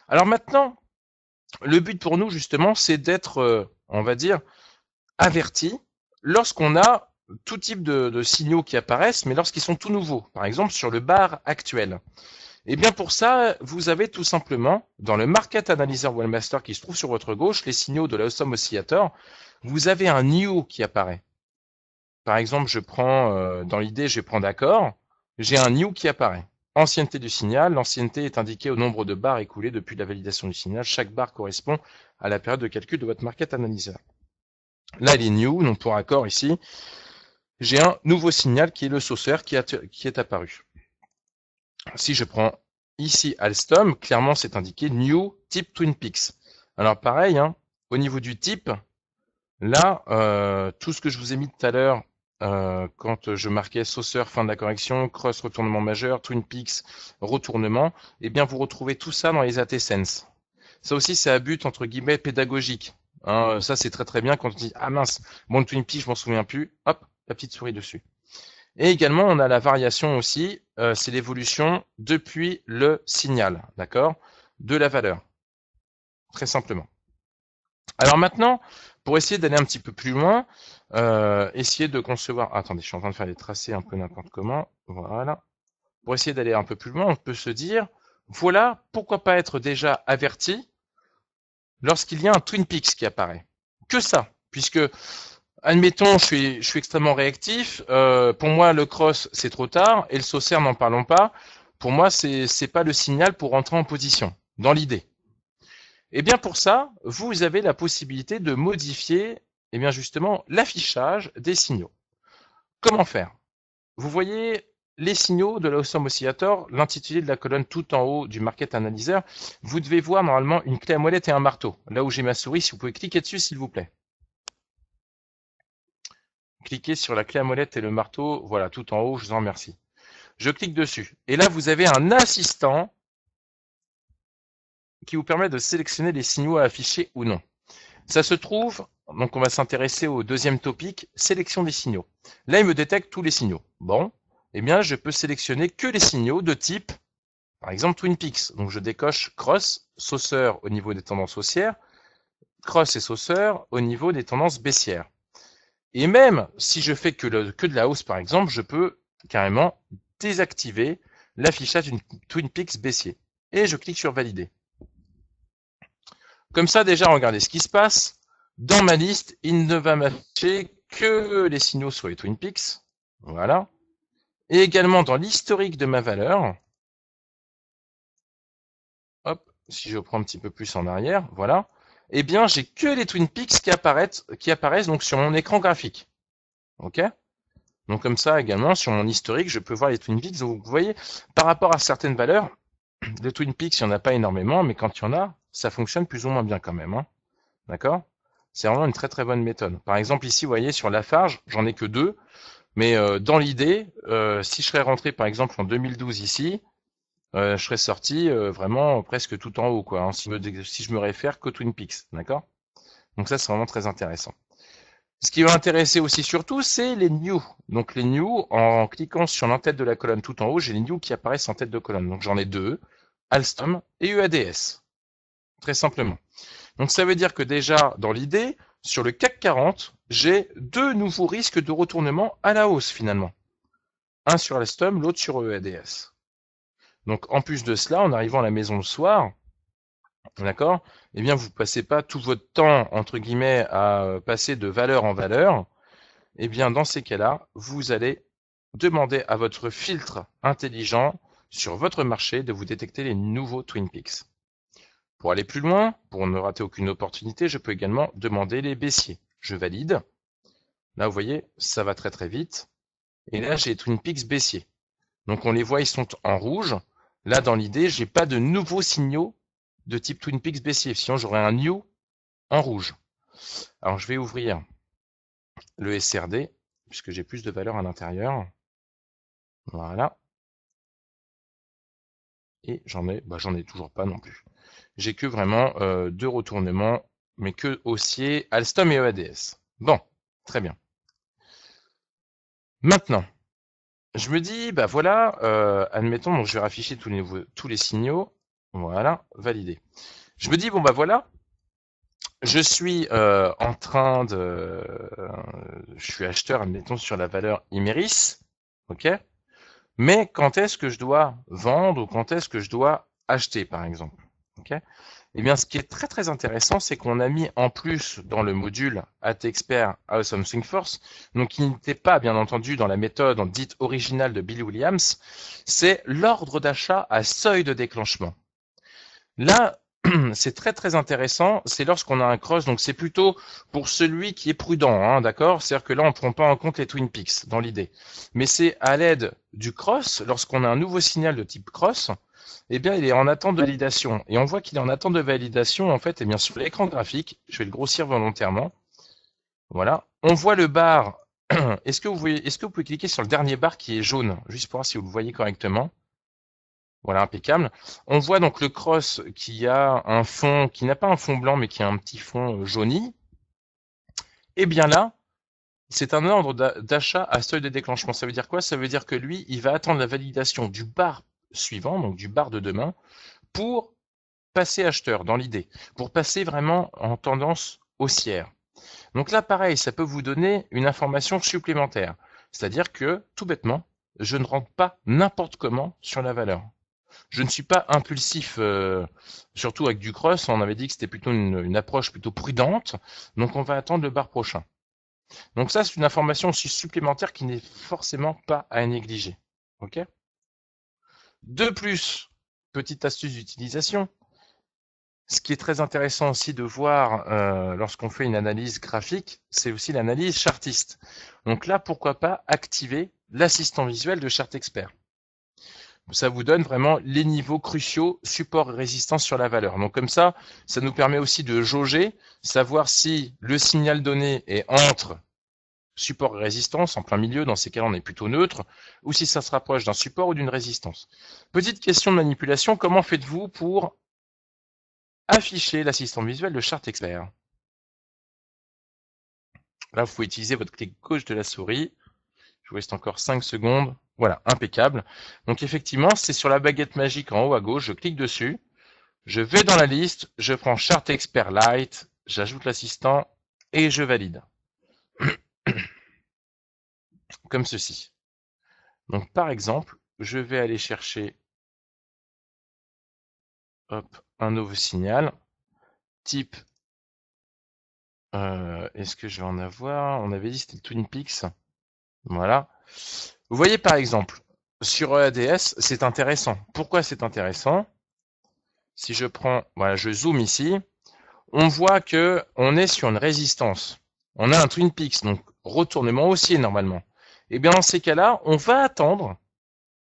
Alors maintenant, le but pour nous, justement, c'est d'être, euh, on va dire, averti lorsqu'on a tout type de, signaux qui apparaissent, mais lorsqu'ils sont tout nouveaux, par exemple sur le bar actuel. Et eh bien pour ça, vous avez tout simplement, dans le Market Analyzer Wallmaster qui se trouve sur votre gauche, les signaux de l'Awesome Oscillator, vous avez un new qui apparaît. Par exemple, je prends, euh, dans l'idée, je prends d'accord, j'ai un new qui apparaît. Ancienneté du signal, l'ancienneté est indiquée au nombre de barres écoulées depuis la validation du signal. Chaque barre correspond à la période de calcul de votre Market Analyzer. Là, il est new, donc pour accord ici j'ai un nouveau signal qui est le sauceur qui, qui est apparu. Si je prends ici Alstom, clairement c'est indiqué New Type Twin Peaks. Alors pareil, hein, au niveau du type, là, euh, tout ce que je vous ai mis tout à l'heure, euh, quand je marquais sauceur, fin de la correction, cross, retournement majeur, Twin Peaks, retournement, eh bien vous retrouvez tout ça dans les AT Sense. Ça aussi, c'est à but entre guillemets pédagogique. Hein. ça, c'est très très bien quand on dit ah mince, mon Twin Peaks, je m'en souviens plus. Hop, la petite souris dessus. Et également, on a la variation aussi, euh, c'est l'évolution depuis le signal, d'accord, de la valeur, très simplement. Alors maintenant, pour essayer d'aller un petit peu plus loin, euh, essayer de concevoir. Ah, attendez, je suis en train de faire des tracés un peu n'importe comment. Voilà. Pour essayer d'aller un peu plus loin, on peut se dire, voilà, pourquoi pas être déjà averti lorsqu'il y a un Twin Peaks qui apparaît. Que ça, puisque admettons, je suis, je suis extrêmement réactif. Euh, pour moi, le cross, c'est trop tard. Et le Saucer, n'en parlons pas. Pour moi, c'est n'est pas le signal pour rentrer en position, dans l'idée. Et eh bien pour ça, vous avez la possibilité de modifier eh bien justement l'affichage des signaux. Comment faire Vous voyez les signaux de l'Awesome Oscillator, l'intitulé de la colonne tout en haut du Market Analyzer. Vous devez voir normalement une clé à molette et un marteau. Là où j'ai ma souris, si vous pouvez cliquer dessus, s'il vous plaît cliquez sur la clé à molette et le marteau, voilà, tout en haut, je vous en remercie. Je clique dessus. Et là, vous avez un assistant qui vous permet de sélectionner les signaux à afficher ou non. Ça se trouve, donc on va s'intéresser au deuxième topic, sélection des signaux. Là, il me détecte tous les signaux. Bon, eh bien, je peux sélectionner que les signaux de type, par exemple, Twin Peaks. Donc, je décoche cross, sauceur au niveau des tendances haussières, cross et sauceur au niveau des tendances baissières. Et même si je fais que, le, de la hausse, par exemple, je peux carrément désactiver l'affichage d'une Twin Peaks baissier. Et je clique sur Valider. Comme ça, déjà, regardez ce qui se passe. Dans ma liste, il ne va m'afficher que les signaux sur les Twin Peaks. Voilà. Et également dans l'historique de ma valeur. Hop, si je prends un petit peu plus en arrière, voilà eh bien, j'ai que les Twin Peaks qui apparaissent, qui apparaissent donc sur mon écran graphique. Ok Donc comme ça également sur mon historique, je peux voir les Twin Peaks. vous voyez, par rapport à certaines valeurs, (clears throat) les Twin Peaks, il n'y en a pas énormément, mais quand il y en a, ça fonctionne plus ou moins bien quand même. Hein. D'accord C'est vraiment une très très bonne méthode. Par exemple, ici, vous voyez, sur la farge, j'en ai que deux. Mais euh, dans l'idée, euh, si je serais rentré par exemple en 2012 ici, euh, je serais sorti euh, vraiment presque tout en haut, quoi. Hein, si, je me réfère que Twin Peaks, d'accord Donc ça, c'est vraiment très intéressant. Ce qui va intéresser aussi surtout, c'est les new. Donc les new, en cliquant sur l'entête de la colonne tout en haut, j'ai les new qui apparaissent en tête de colonne. Donc j'en ai deux, Alstom et EADS », Très simplement. Donc ça veut dire que déjà, dans l'idée, sur le CAC 40, j'ai deux nouveaux risques de retournement à la hausse finalement. Un sur Alstom, l'autre sur EADS. Donc en plus de cela, en arrivant à la maison le soir, d'accord, eh bien vous passez pas tout votre temps entre guillemets à euh, passer de valeur en valeur. Eh bien dans ces cas-là, vous allez demander à votre filtre intelligent sur votre marché de vous détecter les nouveaux Twin Peaks. Pour aller plus loin, pour ne rater aucune opportunité, je peux également demander les baissiers. Je valide. Là, vous voyez, ça va très très vite. Et là, j'ai Twin Peaks baissiers. Donc on les voit, ils sont en rouge. Là, dans l'idée, j'ai pas de nouveaux signaux de type Twin Peaks baissier. Sinon, j'aurais un new en rouge. Alors, je vais ouvrir le SRD puisque j'ai plus de valeur à l'intérieur. Voilà. Et j'en ai, bah, j'en ai toujours pas non plus. J'ai que vraiment euh, deux retournements, mais que haussier, Alstom et EADS. Bon, très bien. Maintenant, je me dis, bah voilà, euh, admettons, donc je vais afficher tous les, tous les signaux. Voilà, validé. Je me dis, bon bah voilà, je suis euh, en train de. Euh, je suis acheteur, admettons, sur la valeur Imeris. OK Mais quand est-ce que je dois vendre ou quand est-ce que je dois acheter, par exemple OK eh bien, ce qui est très très intéressant, c'est qu'on a mis en plus dans le module At Expert Awesome Swing Force, donc qui n'était pas bien entendu dans la méthode dite originale de Bill Williams, c'est l'ordre d'achat à seuil de déclenchement. Là, (clears throat) c'est très très intéressant, c'est lorsqu'on a un cross, donc c'est plutôt pour celui qui est prudent, hein, d'accord C'est-à-dire que là, on ne prend pas en compte les Twin Peaks dans l'idée. Mais c'est à l'aide du cross, lorsqu'on a un nouveau signal de type cross, eh bien, il est en attente de validation. Et on voit qu'il est en attente de validation, en fait, eh bien, sur l'écran graphique, je vais le grossir volontairement. Voilà. On voit le bar. (clears throat) Est-ce que, vous est que vous pouvez cliquer sur le dernier bar qui est jaune, juste pour voir si vous le voyez correctement Voilà, impeccable. On voit donc le cross qui a un fond, qui n'a pas un fond blanc, mais qui a un petit fond euh, jauni. Et eh bien là, c'est un ordre d'achat à seuil de déclenchement. Ça veut dire quoi Ça veut dire que lui, il va attendre la validation du bar suivant, donc du bar de demain, pour passer acheteur dans l'idée, pour passer vraiment en tendance haussière. Donc là, pareil, ça peut vous donner une information supplémentaire. C'est-à-dire que, tout bêtement, je ne rentre pas n'importe comment sur la valeur. Je ne suis pas impulsif, euh, surtout avec du cross, on avait dit que c'était plutôt une, une, approche plutôt prudente, donc on va attendre le bar prochain. Donc ça, c'est une information supplémentaire qui n'est forcément pas à négliger. ok de plus, petite astuce d'utilisation, ce qui est très intéressant aussi de voir euh, lorsqu'on fait une analyse graphique, c'est aussi l'analyse chartiste. Donc là, pourquoi pas activer l'assistant visuel de Chart Expert. Ça vous donne vraiment les niveaux cruciaux support et résistance sur la valeur. Donc comme ça, ça nous permet aussi de jauger, savoir si le signal donné est entre support et résistance en plein milieu, dans ces cas-là on est plutôt neutre, ou si ça se rapproche d'un support ou d'une résistance. Petite question de manipulation, comment faites-vous pour afficher l'assistant visuel de ChartExpert expert Là, vous pouvez utiliser votre clic gauche de la souris. Je vous reste encore 5 secondes. Voilà, impeccable. Donc effectivement, c'est sur la baguette magique en haut à gauche, je clique dessus, je vais dans la liste, je prends Chart expert light, j'ajoute l'assistant et je valide comme ceci. Donc par exemple, je vais aller chercher un nouveau signal type. Euh, est-ce que je vais en avoir On avait dit c'était le Twin Peaks. Voilà. Vous voyez par exemple, sur EADS, c'est intéressant. Pourquoi c'est intéressant Si je prends, voilà, je zoome ici, on voit que on est sur une résistance. On a un Twin Peaks, donc retournement haussier normalement et eh bien dans ces cas-là, on va attendre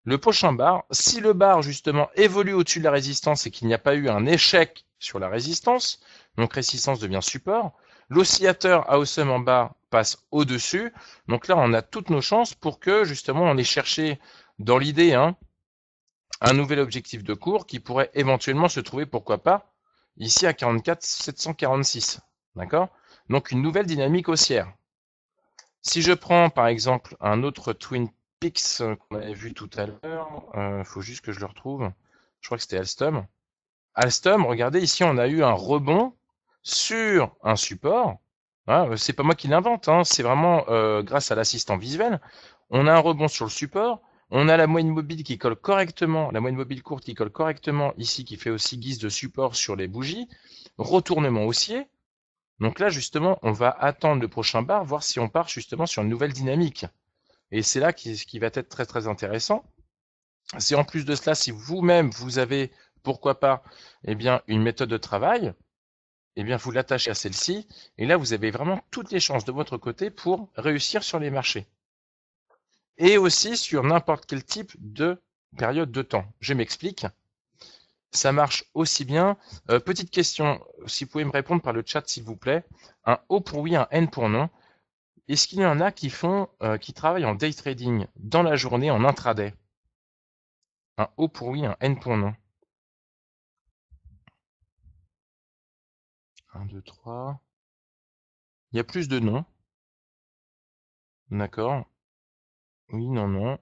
le prochain bar. Si le bar justement évolue au-dessus de la résistance et qu'il n'y a pas eu un échec sur la résistance, donc résistance devient support, l'oscillateur à awesome en bas passe au-dessus. Donc là, on a toutes nos chances pour que justement on ait cherché dans l'idée hein, un nouvel objectif de cours qui pourrait éventuellement se trouver, pourquoi pas, ici à 44 746. D'accord Donc une nouvelle dynamique haussière. Si je prends par exemple un autre Twin Peaks euh, qu'on avait vu tout à l'heure, il euh, faut juste que je le retrouve. Je crois que c'était Alstom. Alstom, regardez, ici on a eu un rebond sur un support. Hein, euh, c'est pas moi qui l'invente, hein, c'est vraiment grâce à l'assistant visuel. On a un rebond sur le support. On a la moyenne mobile qui colle correctement, la moyenne mobile courte qui colle correctement ici, qui fait aussi guise de support sur les bougies. Retournement haussier. Donc là, justement, on va attendre le prochain bar, voir si on part justement sur une nouvelle dynamique. Et c'est là qui, qui va être très très intéressant. C'est en plus de cela, si vous-même vous avez, pourquoi pas, eh bien, une méthode de travail, eh bien, vous l'attachez à celle-ci, et là, vous avez vraiment toutes les chances de votre côté pour réussir sur les marchés. Et aussi sur n'importe quel type de période de temps. Je m'explique ça marche aussi bien. Euh, petite question, si vous pouvez me répondre par le chat, s'il vous plaît. Un O pour oui, un N pour non. Est-ce qu'il y en a qui font, euh, qui travaillent en day trading dans la journée, en intraday Un O pour oui, un N pour non. Un, deux, trois. Il y a plus de non. D'accord. Oui, non, non.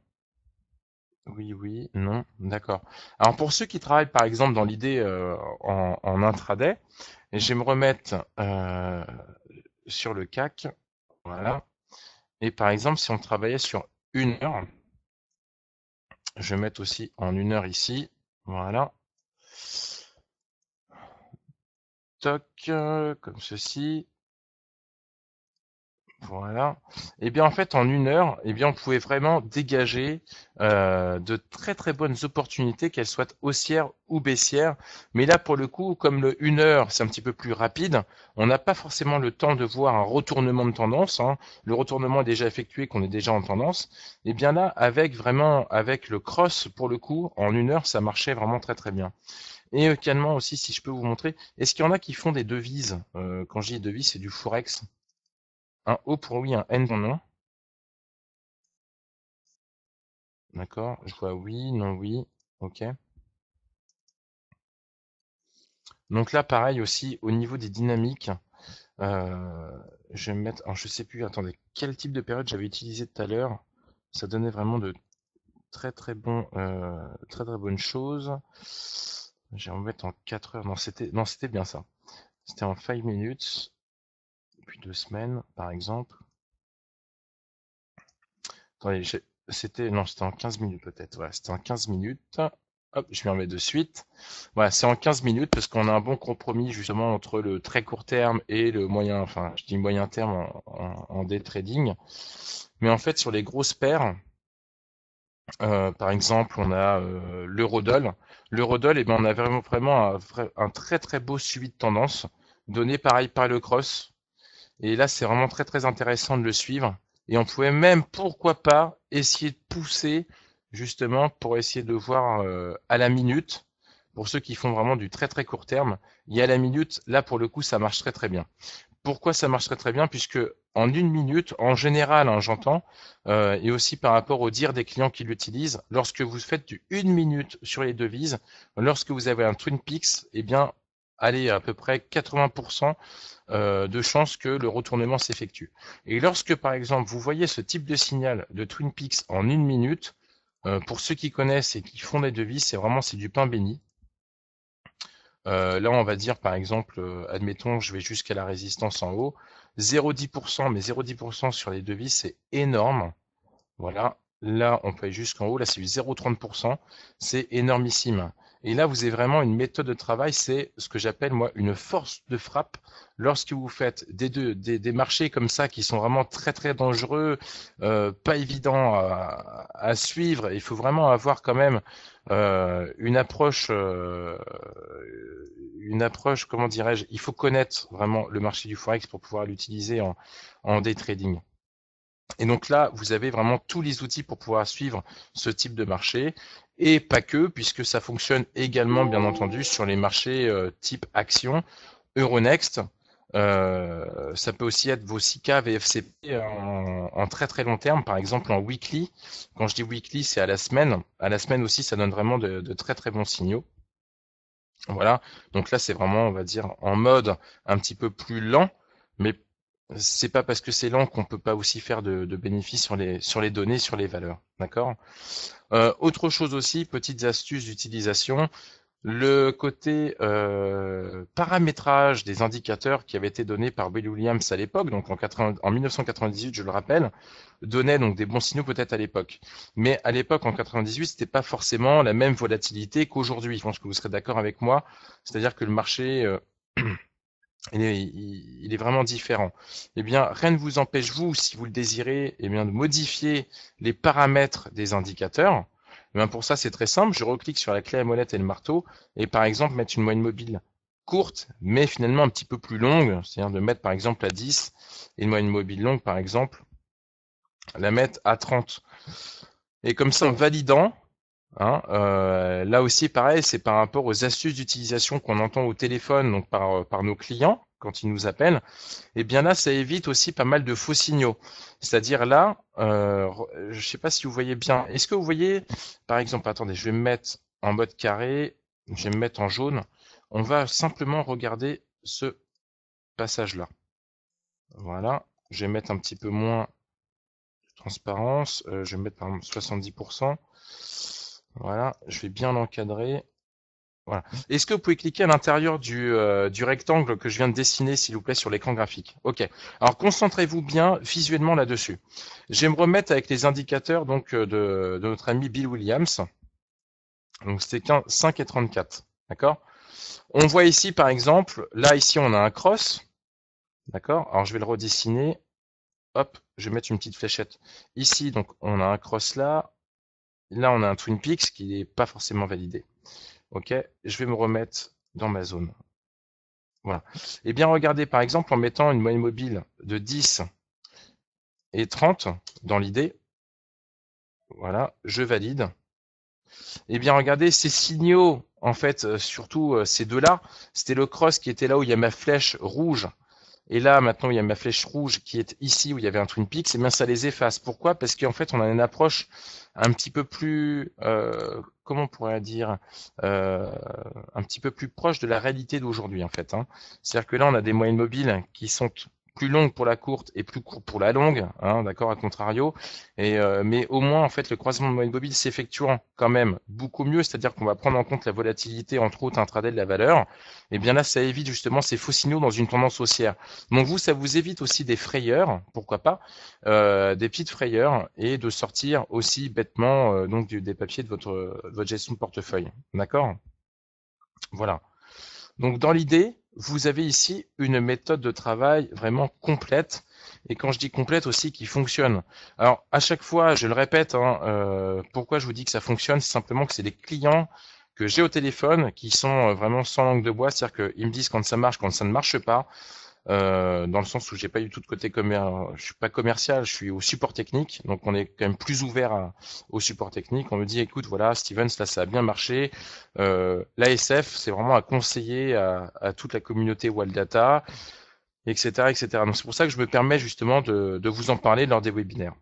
Oui, oui, non, d'accord. Alors pour ceux qui travaillent par exemple dans l'idée euh, en, intraday, je vais me remettre euh, sur le CAC. Voilà. Et par exemple, si on travaillait sur une heure, je vais mettre aussi en une heure ici. Voilà. Toc, euh, comme ceci. Voilà. Et eh bien en fait, en une heure, et eh bien on pouvait vraiment dégager euh, de très très bonnes opportunités, qu'elles soient haussières ou baissières. Mais là, pour le coup, comme le une heure, c'est un petit peu plus rapide, on n'a pas forcément le temps de voir un retournement de tendance. Hein. Le retournement est déjà effectué, qu'on est déjà en tendance. Et eh bien là, avec vraiment avec le cross pour le coup, en une heure, ça marchait vraiment très très bien. Et euh, également aussi, si je peux vous montrer, est-ce qu'il y en a qui font des devises euh, Quand je dis devises, c'est du forex. Un O pour oui, un N pour non. D'accord, je vois oui, non, oui, ok. Donc là, pareil aussi, au niveau des dynamiques, euh, je vais mettre, alors je sais plus, attendez, quel type de période j'avais utilisé tout à l'heure. Ça donnait vraiment de très très bon, euh, très très bonnes choses. Je vais en mettre en 4 heures. Non, c'était, non, c'était bien ça. C'était en 5 minutes deux semaines, par exemple. Attendez, c'était non, c'était en 15 minutes peut-être. Voilà, c'était en 15 minutes. Hop, je m'y remets de suite. Voilà, c'est en 15 minutes parce qu'on a un bon compromis justement entre le très court terme et le moyen, enfin, je dis moyen terme en, day trading. Mais en fait, sur les grosses paires, euh, par exemple, on a euh, l'eurodoll. L'eurodoll, eh ben, on a vraiment, vraiment un, un, très très beau suivi de tendance, donné pareil par le cross. Et là, c'est vraiment très très intéressant de le suivre. Et on pouvait même, pourquoi pas, essayer de pousser justement pour essayer de voir euh, à la minute. Pour ceux qui font vraiment du très très court terme, et à la minute, là pour le coup, ça marche très très bien. Pourquoi ça marche très très bien Puisque en une minute, en général, hein, j'entends, euh, et aussi par rapport au dire des clients qui l'utilisent, lorsque vous faites du une minute sur les devises, lorsque vous avez un Twin Peaks, eh bien, allez, à peu près 80% euh, de chances que le retournement s'effectue. Et lorsque, par exemple, vous voyez ce type de signal de Twin Peaks en une minute, euh, pour ceux qui connaissent et qui font des devises, c'est vraiment c'est du pain béni. Euh, là, on va dire, par exemple, admettons, je vais jusqu'à la résistance en haut, 0,10%, mais 0,10% sur les devises, c'est énorme. Voilà, là, on peut aller jusqu'en haut, là, c'est 0,30%, c'est énormissime. Et là, vous avez vraiment une méthode de travail, c'est ce que j'appelle moi une force de frappe. Lorsque vous faites des, marchés comme ça qui sont vraiment très très dangereux, euh, pas évident à, suivre, il faut vraiment avoir quand même euh, une approche, euh, une approche, comment dirais-je, il faut connaître vraiment le marché du forex pour pouvoir l'utiliser en day trading. Et donc là, vous avez vraiment tous les outils pour pouvoir suivre ce type de marché et pas que, puisque ça fonctionne également, bien entendu, sur les marchés euh, type action, Euronext. Euh, ça peut aussi être vos SICA, VFCP euh, en, très très long terme, par exemple en weekly. Quand je dis weekly, c'est à la semaine. À la semaine aussi, ça donne vraiment de, de très très bons signaux. Voilà. Donc là, c'est vraiment, on va dire, en mode un petit peu plus lent, mais c'est pas parce que c'est lent qu'on peut pas aussi faire de, bénéfices sur les, sur les données, sur les valeurs. D'accord euh, Autre chose aussi, petites astuces d'utilisation, le côté euh, paramétrage des indicateurs qui avaient été donnés par Bill Williams à l'époque, donc en, 1998, je le rappelle, donnait donc des bons signaux peut-être à l'époque. Mais à l'époque, en 98, c'était pas forcément la même volatilité qu'aujourd'hui. Je pense que vous serez d'accord avec moi. C'est-à-dire que le marché... Euh, il est, vraiment différent. Eh bien, rien ne vous empêche, vous, si vous le désirez, eh bien, de modifier les paramètres des indicateurs. Eh bien, pour ça, c'est très simple. Je reclique sur la clé à molette et le marteau et, par exemple, mettre une moyenne mobile courte, mais finalement un petit peu plus longue. C'est-à-dire de mettre, par exemple, à 10 et une moyenne mobile longue, par exemple, la mettre à 30. Et comme ça, en validant, Hein, euh, là aussi, pareil, c'est par rapport aux astuces d'utilisation qu'on entend au téléphone, donc par, euh, par nos clients quand ils nous appellent. Et eh bien là, ça évite aussi pas mal de faux signaux. C'est-à-dire là, euh, je ne sais pas si vous voyez bien. Est-ce que vous voyez, par exemple, attendez, je vais me mettre en mode carré, je vais me mettre en jaune. On va simplement regarder ce passage-là. Voilà, je vais mettre un petit peu moins de transparence. je vais mettre par exemple 70%. Voilà, je vais bien l'encadrer. Voilà. Est-ce que vous pouvez cliquer à l'intérieur euh, du, rectangle que je viens de dessiner, s'il vous plaît, sur l'écran graphique Ok. Alors, concentrez-vous bien visuellement là-dessus. Je vais me remettre avec les indicateurs donc euh, de, de notre ami Bill Williams. Donc, c'était 5 et 34. D'accord On voit ici, par exemple, là, ici, on a un cross. D'accord Alors, je vais le redessiner. Hop, je vais mettre une petite fléchette. Ici, donc, on a un cross là. Là, on a un Twin Peaks qui n'est pas forcément validé. Ok, je vais me remettre dans ma zone. Voilà. Et eh bien, regardez, par exemple, en mettant une moyenne mobile de 10 et 30 dans l'idée, voilà, je valide. Et eh bien, regardez, ces signaux, en fait, euh, surtout euh, ces deux-là, c'était le cross qui était là où il y a ma flèche rouge et là, maintenant, il y a ma flèche rouge qui est ici où il y avait un Twin Peaks. Et bien, ça les efface. Pourquoi Parce qu'en fait, on a une approche un petit peu plus, euh, comment on pourrait dire, euh, un petit peu plus proche de la réalité d'aujourd'hui, en fait. Hein. C'est-à-dire que là, on a des moyennes mobiles qui sont plus longue pour la courte et plus courte pour la longue, hein, d'accord, à contrario. Et euh, mais au moins en fait le croisement de moyenne mobile s'effectuant quand même beaucoup mieux, c'est-à-dire qu'on va prendre en compte la volatilité entre autres intraday de la valeur. Et eh bien là, ça évite justement ces faux signaux dans une tendance haussière. Donc vous, ça vous évite aussi des frayeurs, pourquoi pas, euh, des petites frayeurs et de sortir aussi bêtement euh, donc des papiers de votre, votre gestion de portefeuille, d'accord Voilà. Donc dans l'idée, vous avez ici une méthode de travail vraiment complète. Et quand je dis complète aussi, qui fonctionne. Alors à chaque fois, je le répète, hein, euh, pourquoi je vous dis que ça fonctionne, c'est simplement que c'est les clients que j'ai au téléphone qui sont euh, vraiment sans langue de bois, c'est-à-dire qu'ils me disent quand ça marche, quand ça ne marche pas. Euh, dans le sens où j'ai pas du tout de côté commercial, je suis pas commercial, je suis au support technique, donc on est quand même plus ouvert au support technique. On me dit, écoute, voilà, Stevens, là ça a bien marché. Euh, L'ASF, c'est vraiment à conseiller à, toute la communauté Wildata, etc., etc. Donc c'est pour ça que je me permets justement de, de vous en parler lors des webinaires.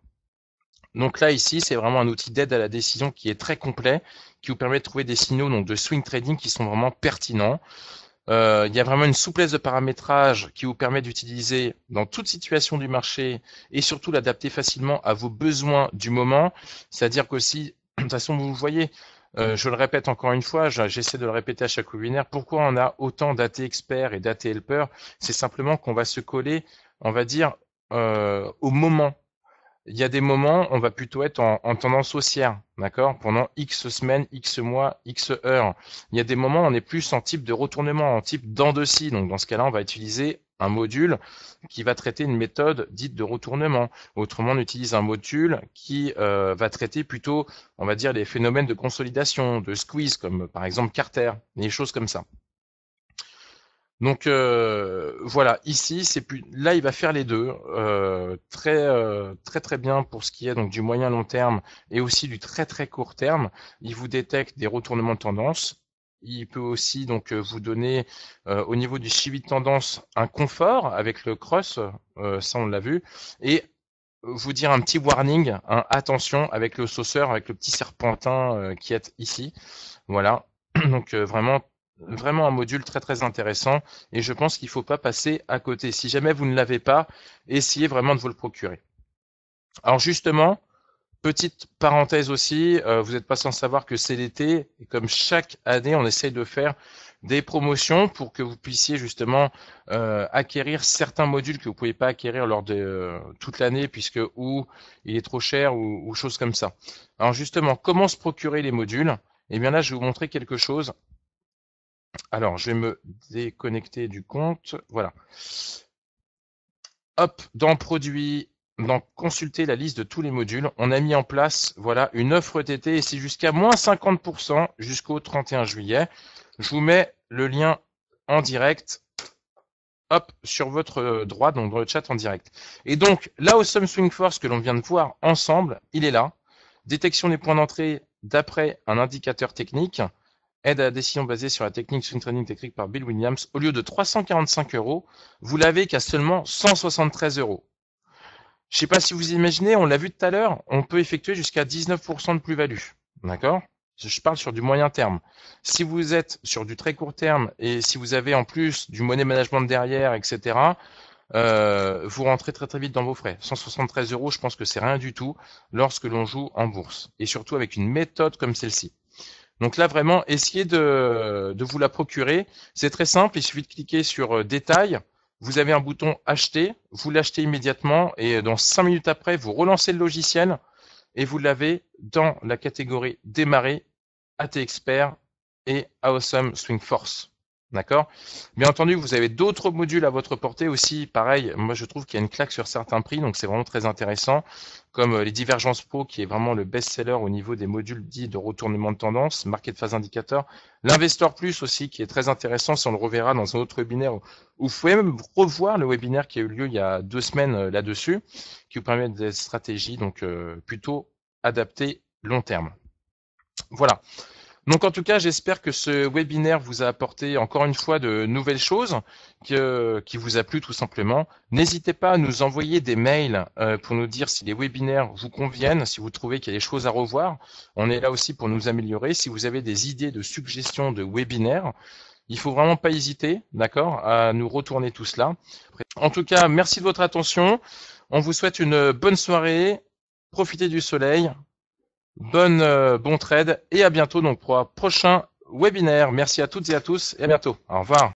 Donc là, ici, c'est vraiment un outil d'aide à la décision qui est très complet, qui vous permet de trouver des signaux donc, de swing trading qui sont vraiment pertinents. Euh, il y a vraiment une souplesse de paramétrage qui vous permet d'utiliser dans toute situation du marché et surtout l'adapter facilement à vos besoins du moment. C'est-à-dire qu'aussi, (clears throat) de toute façon, vous voyez, euh, je le répète encore une fois, j'essaie de le répéter à chaque webinaire, pourquoi on a autant d'AT experts et d'AT helpers C'est simplement qu'on va se coller, on va dire, euh, au moment il y a des moments, où on va plutôt être en, tendance haussière, d'accord Pendant X semaines, X mois, X heures. Il y a des moments, on est plus en type de retournement, en type d'endossie. Donc, dans ce cas-là, on va utiliser un module qui va traiter une méthode dite de retournement. Autrement, on utilise un module qui euh, va traiter plutôt, on va dire, les phénomènes de consolidation, de squeeze, comme par exemple Carter, des choses comme ça. Donc euh, voilà, ici c'est plus là il va faire les deux euh, très euh, très très bien pour ce qui est donc du moyen long terme et aussi du très très court terme. Il vous détecte des retournements de tendance. Il peut aussi donc vous donner au niveau du suivi de tendance un confort avec le cross, ça on l'a vu, et vous dire un petit warning, attention avec le sauceur, avec le petit serpentin qui est ici. Voilà, (clears throat) donc vraiment vraiment un module très très intéressant et je pense qu'il ne faut pas passer à côté. Si jamais vous ne l'avez pas, essayez vraiment de vous le procurer. Alors justement, petite parenthèse aussi, euh, vous n'êtes pas sans savoir que c'est l'été et comme chaque année, on essaye de faire des promotions pour que vous puissiez justement euh, acquérir certains modules que vous ne pouvez pas acquérir lors de euh, toute l'année puisque ou il est trop cher ou, ou choses comme ça. Alors justement, comment se procurer les modules Eh bien là, je vais vous montrer quelque chose alors, je vais me déconnecter du compte. Voilà. Hop, dans produit dans consulter la liste de tous les modules, on a mis en place voilà, une offre TT et c'est jusqu'à moins 50% jusqu'au 31 juillet. Je vous mets le lien en direct. Hop, sur votre droit, donc dans le chat en direct. Et donc, là, au Sum Swing Force que l'on vient de voir ensemble, il est là. Détection des points d'entrée d'après un indicateur technique aide à la décision basée sur la technique swing training technique par Bill Williams, au lieu de 345 euros, vous l'avez qu'à seulement 173 euros. Je ne sais pas si vous imaginez, on l'a vu tout à l'heure, on peut effectuer jusqu'à 19% de plus-value. D'accord Je parle sur du moyen terme. Si vous êtes sur du très court terme et si vous avez en plus du money management derrière, etc., euh, vous rentrez très très vite dans vos frais. 173 euros, je pense que c'est rien du tout lorsque l'on joue en bourse. Et surtout avec une méthode comme celle-ci. Donc là, vraiment, essayez de, de vous la procurer. C'est très simple, il suffit de cliquer sur euh, détails, Vous avez un bouton acheter, vous l'achetez immédiatement et euh, dans 5 minutes après, vous relancez le logiciel et vous l'avez dans la catégorie démarrer, AT Expert et Awesome Swing Force. D'accord Bien entendu, vous avez d'autres modules à votre portée aussi. Pareil, moi je trouve qu'il y a une claque sur certains prix, donc c'est vraiment très intéressant. Comme euh, les Divergences Pro, qui est vraiment le best-seller au niveau des modules dits de retournement de tendance, market phase indicateur. L'Investor Plus aussi, qui est très intéressant, si on le reverra dans un autre webinaire, où vous pouvez même revoir le webinaire qui a eu lieu il y a deux semaines euh, là-dessus, qui vous permet des stratégies donc euh, plutôt adaptées long terme. Voilà. Donc en tout cas, j'espère que ce webinaire vous a apporté encore une fois de nouvelles choses, que, qui vous a plu tout simplement. N'hésitez pas à nous envoyer des mails euh, pour nous dire si les webinaires vous conviennent, si vous trouvez qu'il y a des choses à revoir. On est là aussi pour nous améliorer. Si vous avez des idées de suggestions de webinaires, il faut vraiment pas hésiter, d'accord, à nous retourner tout cela. En tout cas, merci de votre attention. On vous souhaite une bonne soirée. Profitez du soleil. Bonne, euh, bon trade et à bientôt donc pour un prochain webinaire. Merci à toutes et à tous et à bientôt. Au revoir.